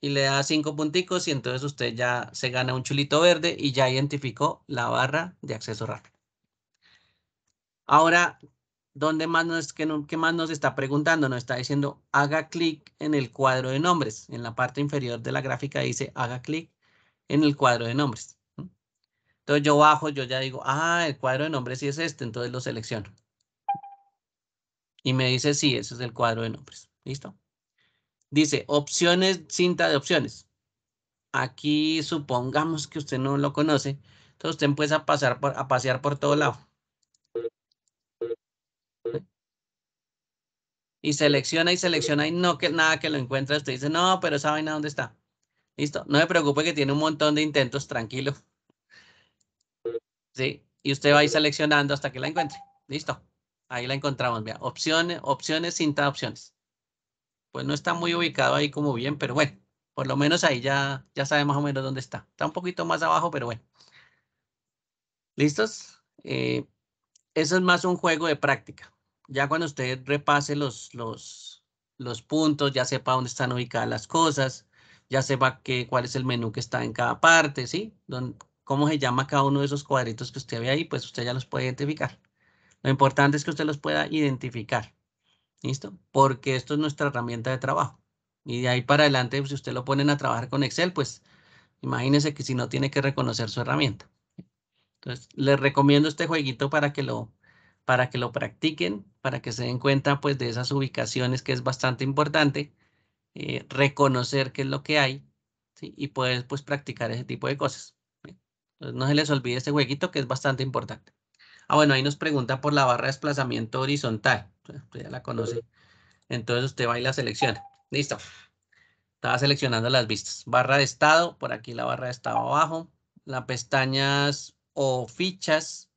Y le da cinco punticos y entonces usted ya se gana un chulito verde y ya identificó la barra de acceso rápido. Ahora, ¿dónde más nos, qué más nos está preguntando? Nos está diciendo, haga clic en el cuadro de nombres. En la parte inferior de la gráfica dice, haga clic en el cuadro de nombres. Entonces yo bajo, yo ya digo, ah, el cuadro de nombres sí es este, entonces lo selecciono. Y me dice, sí, ese es el cuadro de nombres. ¿Listo? Dice, opciones, cinta de opciones. Aquí supongamos que usted no lo conoce, entonces usted empieza a, pasar por, a pasear por todo lado. y selecciona y selecciona y no que nada que lo encuentre. usted dice, no, pero esa vaina dónde está. Listo, no se preocupe que tiene un montón de intentos, tranquilo. Y usted va a ir seleccionando hasta que la encuentre. Listo. Ahí la encontramos, Opciones, opciones, cinta opciones. Pues no está muy ubicado ahí como bien, pero bueno, por lo menos ahí ya, ya sabe más o menos dónde está. Está un poquito más abajo, pero bueno. ¿Listos? Eh, eso es más un juego de práctica. Ya cuando usted repase los, los, los puntos, ya sepa dónde están ubicadas las cosas, ya sepa qué, cuál es el menú que está en cada parte, ¿sí? cómo se llama cada uno de esos cuadritos que usted ve ahí, pues usted ya los puede identificar. Lo importante es que usted los pueda identificar, ¿listo? Porque esto es nuestra herramienta de trabajo. Y de ahí para adelante, si usted lo ponen a trabajar con Excel, pues imagínese que si no tiene que reconocer su herramienta. Entonces, les recomiendo este jueguito para que lo, para que lo practiquen, para que se den cuenta pues de esas ubicaciones que es bastante importante, eh, reconocer qué es lo que hay y poder pues practicar ese tipo de cosas. Eh, no se les olvide este jueguito que es bastante importante. Ah, bueno, ahí nos pregunta por la barra de desplazamiento horizontal. Usted ya la conoce. Entonces usted va y la selecciona. Listo. Estaba seleccionando las vistas. Barra de estado, por aquí la barra de estado abajo. Las pestañas o fichas.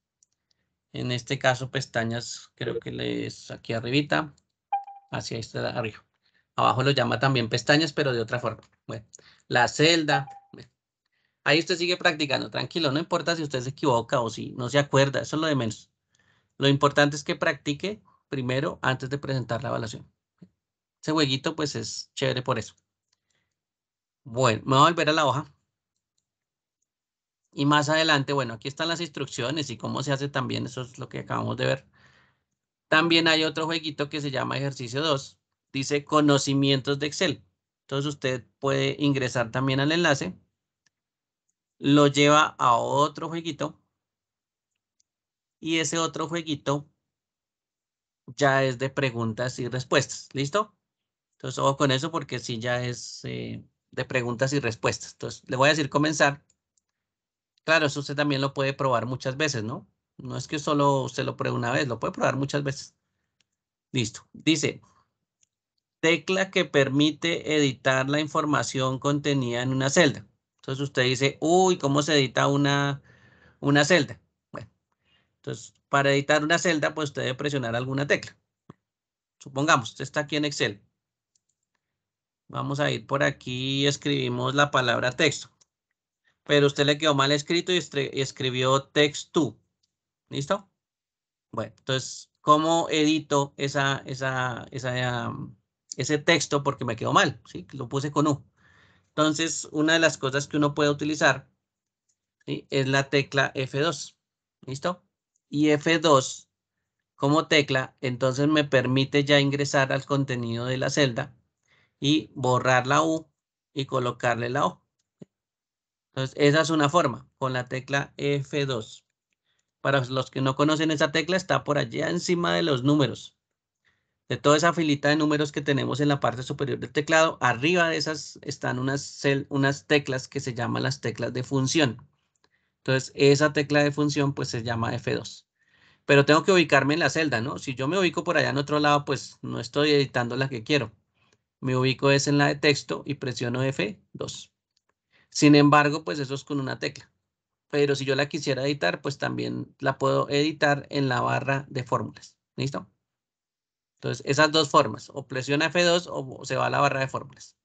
En este caso pestañas creo que es aquí arribita. Hacia está arriba. Abajo lo llama también pestañas, pero de otra forma. Bueno, la celda, Ahí usted sigue practicando, tranquilo, no importa si usted se equivoca o si no se acuerda, eso es lo de menos. Lo importante es que practique primero antes de presentar la evaluación. Ese jueguito pues es chévere por eso. Bueno, me voy a volver a la hoja. Y más adelante, bueno, aquí están las instrucciones y cómo se hace también, eso es lo que acabamos de ver. También hay otro jueguito que se llama ejercicio 2, dice conocimientos de Excel. Entonces usted puede ingresar también al enlace lo lleva a otro jueguito y ese otro jueguito ya es de preguntas y respuestas, ¿listo? Entonces, ojo con eso porque sí ya es eh, de preguntas y respuestas. Entonces, le voy a decir comenzar. Claro, eso usted también lo puede probar muchas veces, ¿no? No es que solo usted lo pruebe una vez, lo puede probar muchas veces. Listo. Dice, tecla que permite editar la información contenida en una celda. Entonces usted dice, uy, ¿cómo se edita una, una celda? Bueno, entonces para editar una celda, pues usted debe presionar alguna tecla. Supongamos, usted está aquí en Excel. Vamos a ir por aquí y escribimos la palabra texto. Pero usted le quedó mal escrito y escribió text ¿Listo? Bueno, entonces, ¿cómo edito esa, ese texto? Porque me quedó mal, ¿sí? Lo puse con U. Entonces, una de las cosas que uno puede utilizar es la tecla F2. ¿Listo? Y F2 como tecla, entonces me permite ya ingresar al contenido de la celda y borrar la U y colocarle la O. Entonces, esa es una forma con la tecla F2. Para los que no conocen esa tecla, está por allá encima de los números de toda esa filita de números que tenemos en la parte superior del teclado, arriba de esas están unas, unas teclas que se llaman las teclas de función. Entonces, esa tecla de función pues se llama F2. Pero tengo que ubicarme en la celda, ¿no? Si yo me ubico por allá en otro lado, pues no estoy editando la que quiero. Me ubico es en la de texto y presiono F2. Sin embargo, pues eso es con una tecla. Pero si yo la quisiera editar, pues también la puedo editar en la barra de fórmulas. ¿Listo? Entonces, esas dos formas, o presiona F2 o se va a la barra de fórmulas.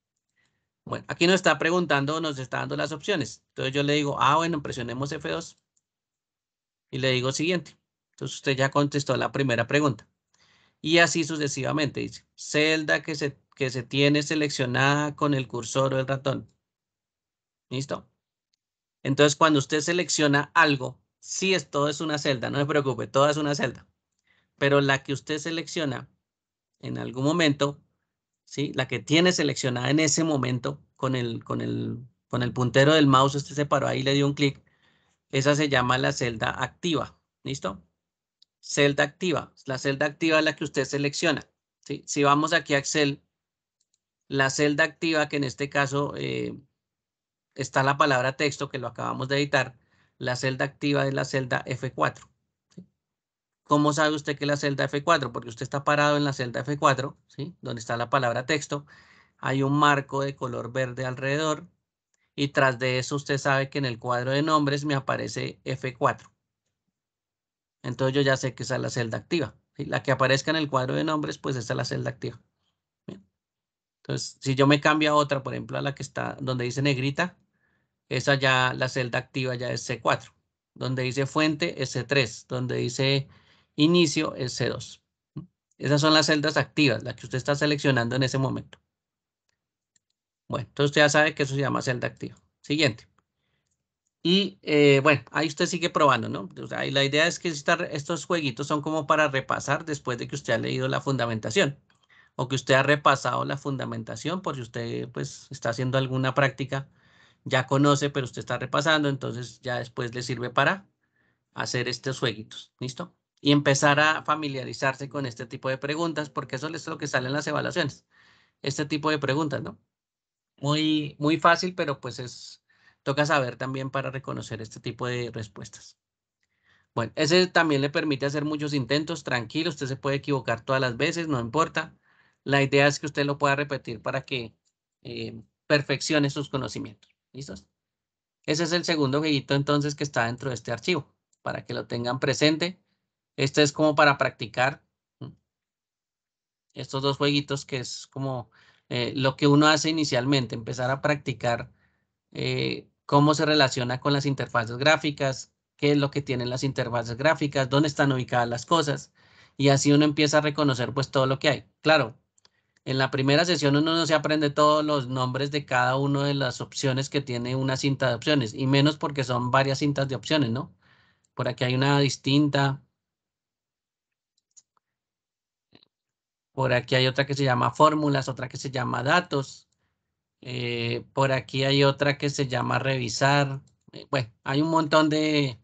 Bueno, aquí nos está preguntando, nos está dando las opciones. Entonces yo le digo, ah, bueno, presionemos F2. Y le digo siguiente. Entonces usted ya contestó la primera pregunta. Y así sucesivamente, dice, celda que se, que se tiene seleccionada con el cursor o el ratón. ¿Listo? Entonces cuando usted selecciona algo, si es, todo es una celda, no se preocupe, toda es una celda. Pero la que usted selecciona en algún momento, ¿sí? La que tiene seleccionada en ese momento con el, con el, con el puntero del mouse, usted se paró ahí y le dio un clic, esa se llama la celda activa, ¿listo? Celda activa, la celda activa la que usted selecciona, ¿sí? Si vamos aquí a Excel, la celda activa, que en este caso eh, está la palabra texto que lo acabamos de editar, la celda activa es la celda F4. ¿Cómo sabe usted que la celda F4? Porque usted está parado en la celda F4, ¿sí? Donde está la palabra texto. Hay un marco de color verde alrededor. Y tras de eso usted sabe que en el cuadro de nombres me aparece F4. Entonces yo ya sé que esa es la celda activa. La que aparezca en el cuadro de nombres, pues esa es la celda activa. Entonces, si yo me cambio a otra, por ejemplo, a la que está donde dice negrita, esa ya, la celda activa ya es C4. Donde dice fuente es C3. Donde dice inicio es C2. Esas son las celdas activas, las que usted está seleccionando en ese momento. Bueno, entonces usted ya sabe que eso se llama celda activa. Siguiente. Y eh, bueno, ahí usted sigue probando, ¿no? la idea es que estos jueguitos son como para repasar después de que usted ha leído la fundamentación o que usted ha repasado la fundamentación por si usted pues está haciendo alguna práctica, ya conoce, pero usted está repasando, entonces ya después le sirve para hacer estos jueguitos. ¿Listo? y empezar a familiarizarse con este tipo de preguntas, porque eso es lo que sale en las evaluaciones, este tipo de preguntas, ¿no? Muy, muy fácil, pero pues es, toca saber también para reconocer este tipo de respuestas. Bueno, ese también le permite hacer muchos intentos, tranquilo, usted se puede equivocar todas las veces, no importa. La idea es que usted lo pueda repetir para que eh, perfeccione sus conocimientos. ¿Listos? Ese es el segundo jueguito entonces que está dentro de este archivo, para que lo tengan presente este es como para practicar estos dos jueguitos que es como eh, lo que uno hace inicialmente, empezar a practicar eh, cómo se relaciona con las interfaces gráficas, qué es lo que tienen las interfaces gráficas, dónde están ubicadas las cosas, y así uno empieza a reconocer pues todo lo que hay. Claro, en la primera sesión uno no se aprende todos los nombres de cada una de las opciones que tiene una cinta de opciones, y menos porque son varias cintas de opciones, ¿no? Por aquí hay una distinta, Por aquí hay otra que se llama fórmulas, otra que se llama datos. Eh, por aquí hay otra que se llama revisar. Eh, bueno, hay un montón de,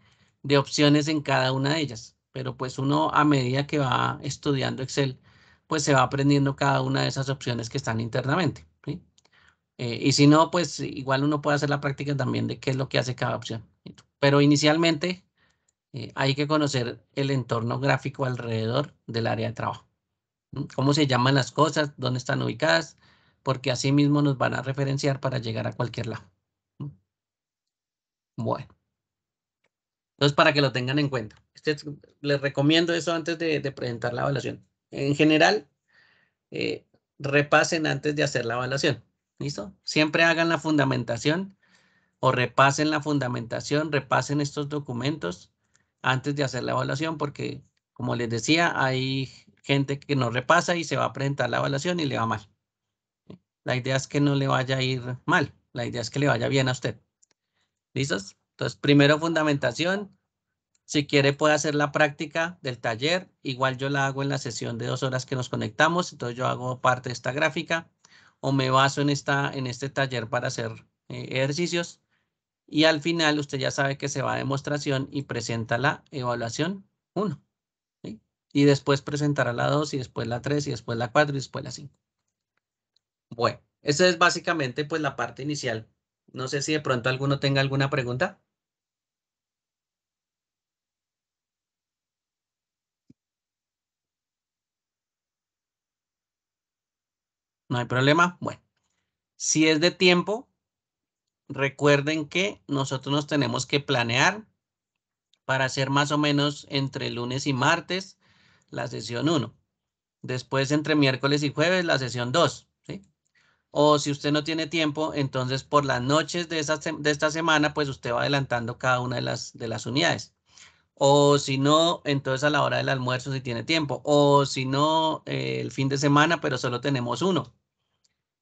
opciones en cada una de ellas. Pero pues uno a medida que va estudiando Excel, pues se va aprendiendo cada una de esas opciones que están internamente. Eh, y si no, pues igual uno puede hacer la práctica también de qué es lo que hace cada opción. Pero inicialmente hay que conocer el entorno gráfico alrededor del área de trabajo cómo se llaman las cosas, dónde están ubicadas, porque así mismo nos van a referenciar para llegar a cualquier lado. Bueno. Entonces, para que lo tengan en cuenta. les recomiendo eso antes de, presentar la evaluación. En general, eh, repasen antes de hacer la evaluación. ¿Listo? Siempre hagan la fundamentación o repasen la fundamentación, repasen estos documentos antes de hacer la evaluación porque, como les decía, hay gente que no repasa y se va a presentar la evaluación y le va mal. La idea es que no le vaya a ir mal, la idea es que le vaya bien a usted. ¿Listos? Entonces, primero fundamentación. Si quiere puede hacer la práctica del taller. Igual yo la hago en la sesión de dos horas que nos conectamos. Entonces yo hago parte de esta gráfica o me baso en, esta, en este taller para hacer eh, ejercicios. Y al final usted ya sabe que se va a demostración y presenta la evaluación 1 y después presentará la 2 y después la 3 y después la 4 y después la 5. Bueno, esa es básicamente pues la parte inicial. No sé si de pronto alguno tenga alguna pregunta. No hay problema. Bueno, si es de tiempo, recuerden que nosotros nos tenemos que planear para hacer más o menos entre lunes y martes la sesión 1. Después, entre miércoles y jueves, la sesión 2. ¿sí? O si usted no tiene tiempo, entonces por las noches de, esa, de esta semana, pues usted va adelantando cada una de las, de las unidades. O si no, entonces a la hora del almuerzo si tiene tiempo. O si no, eh, el fin de semana, pero solo tenemos uno.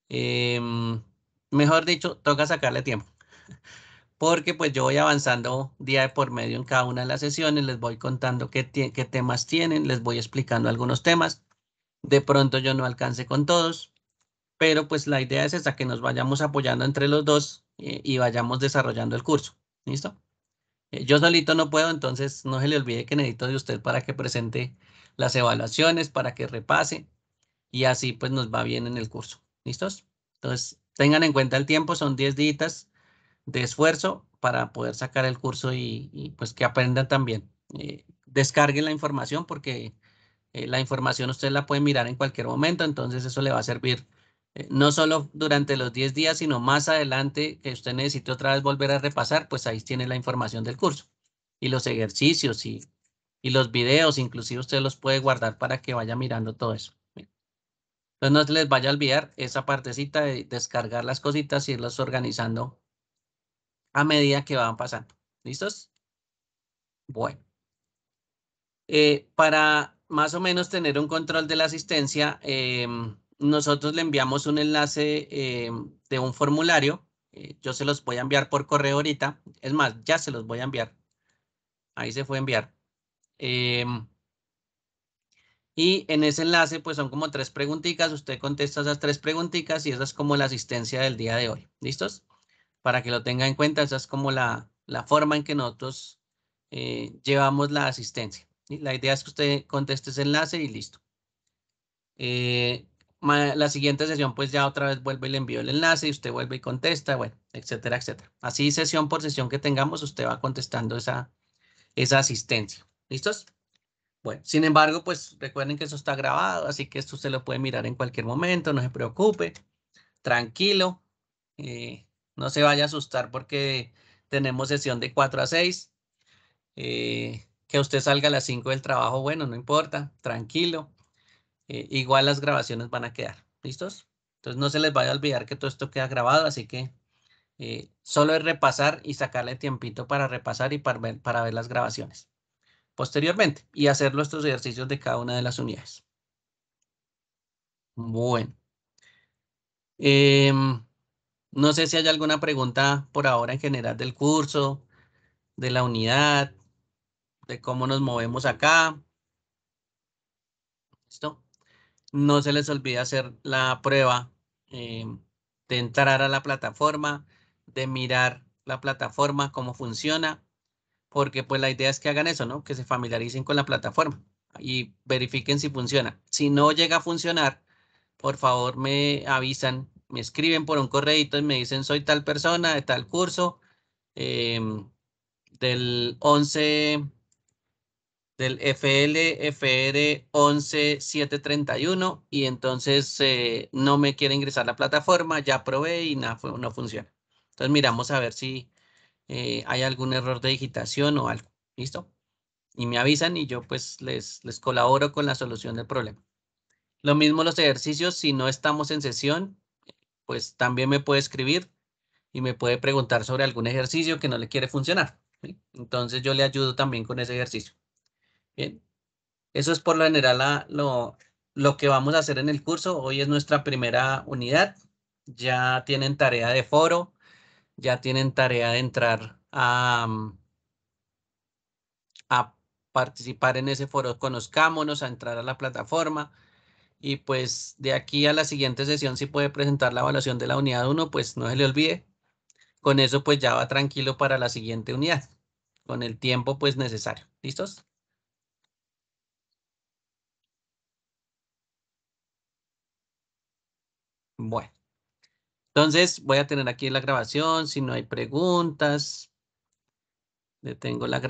Em, mejor dicho, toca sacarle tiempo porque pues yo voy avanzando día de por medio en cada una de las sesiones, les voy contando qué, temas tienen, les voy explicando algunos temas. De pronto yo no alcance con todos, pero pues la idea es esa, que nos vayamos apoyando entre los dos eh, y vayamos desarrollando el curso. ¿Listo? Eh, yo solito no puedo, entonces no se le olvide que necesito de usted para que presente las evaluaciones, para que repase y así pues nos va bien en el curso. ¿Listos? Entonces tengan en cuenta el tiempo, son 10 días de esfuerzo para poder sacar el curso y, pues que aprendan también. Eh, descarguen la información porque eh, la información usted la puede mirar en cualquier momento, entonces eso le va a servir eh, no solo durante los 10 días, sino más adelante que usted necesite otra vez volver a repasar, pues ahí tiene la información del curso y los ejercicios y, y los videos, inclusive usted los puede guardar para que vaya mirando todo eso. Entonces no se les vaya a olvidar esa partecita de descargar las cositas y irlas organizando a medida que van pasando. ¿Listos? Bueno. Eh, para más o menos tener un control de la asistencia, eh, nosotros le enviamos un enlace eh, de un formulario. yo se los voy a enviar por correo ahorita. Es más, ya se los voy a enviar. Ahí se fue a enviar. y en ese enlace, pues son como tres preguntitas. Usted contesta esas tres preguntitas y esa es como la asistencia del día de hoy. ¿Listos? para que lo tenga en cuenta. Esa es como la, forma en que nosotros eh, llevamos la asistencia. y La idea es que usted conteste ese enlace y listo. Eh, la siguiente sesión, pues ya otra vez vuelve y le envío el enlace y usted vuelve y contesta, bueno, etcétera, etcétera. Así sesión por sesión que tengamos, usted va contestando esa, esa asistencia. ¿Listos? Bueno, sin embargo, pues recuerden que eso está grabado, así que esto usted lo puede mirar en cualquier momento, no se preocupe, tranquilo. Eh, no se vaya a asustar porque tenemos sesión de 4 a 6. Eh, que usted salga a las 5 del trabajo, bueno, no importa, tranquilo. Eh, igual las grabaciones van a quedar. ¿Listos? Entonces no se les vaya a olvidar que todo esto queda grabado, así que eh, solo es repasar y sacarle tiempito para repasar y para ver, para ver las grabaciones posteriormente y hacer nuestros ejercicios de cada una de las unidades. Bueno. Em, no sé si hay alguna pregunta por ahora en general del curso, de la unidad, de cómo nos movemos acá. ¿Listo? No se les olvide hacer la prueba eh, de entrar a la plataforma, de mirar la plataforma, cómo funciona, porque pues la idea es que hagan eso, ¿no? Que se familiaricen con la plataforma y verifiquen si funciona. Si no llega a funcionar, por favor me avisan me escriben por un correo y me dicen soy tal persona de tal curso em, del 11 del FL FR 11731 y entonces eh, no me quiere ingresar a la plataforma, ya probé y nada, no funciona. Entonces miramos a ver si eh, hay algún error de digitación o algo. ¿Listo? Y me avisan y yo pues les, les colaboro con la solución del problema. Lo mismo los ejercicios, si no estamos en sesión, pues también me puede escribir y me puede preguntar sobre algún ejercicio que no le quiere funcionar. Entonces yo le ayudo también con ese ejercicio. Bien, eso es por lo general lo, que vamos a hacer en el curso. Hoy es nuestra primera unidad. Ya tienen tarea de foro, ya tienen tarea de entrar a, mm, a participar en ese foro, conozcámonos, a entrar a la plataforma, y pues de aquí a la siguiente sesión si puede presentar la evaluación de la unidad 1, pues no se le olvide. Con eso pues ya va tranquilo para la siguiente unidad, con el tiempo pues necesario. ¿Listos? Bueno, entonces voy a tener aquí la grabación, si no hay preguntas, detengo la grabación.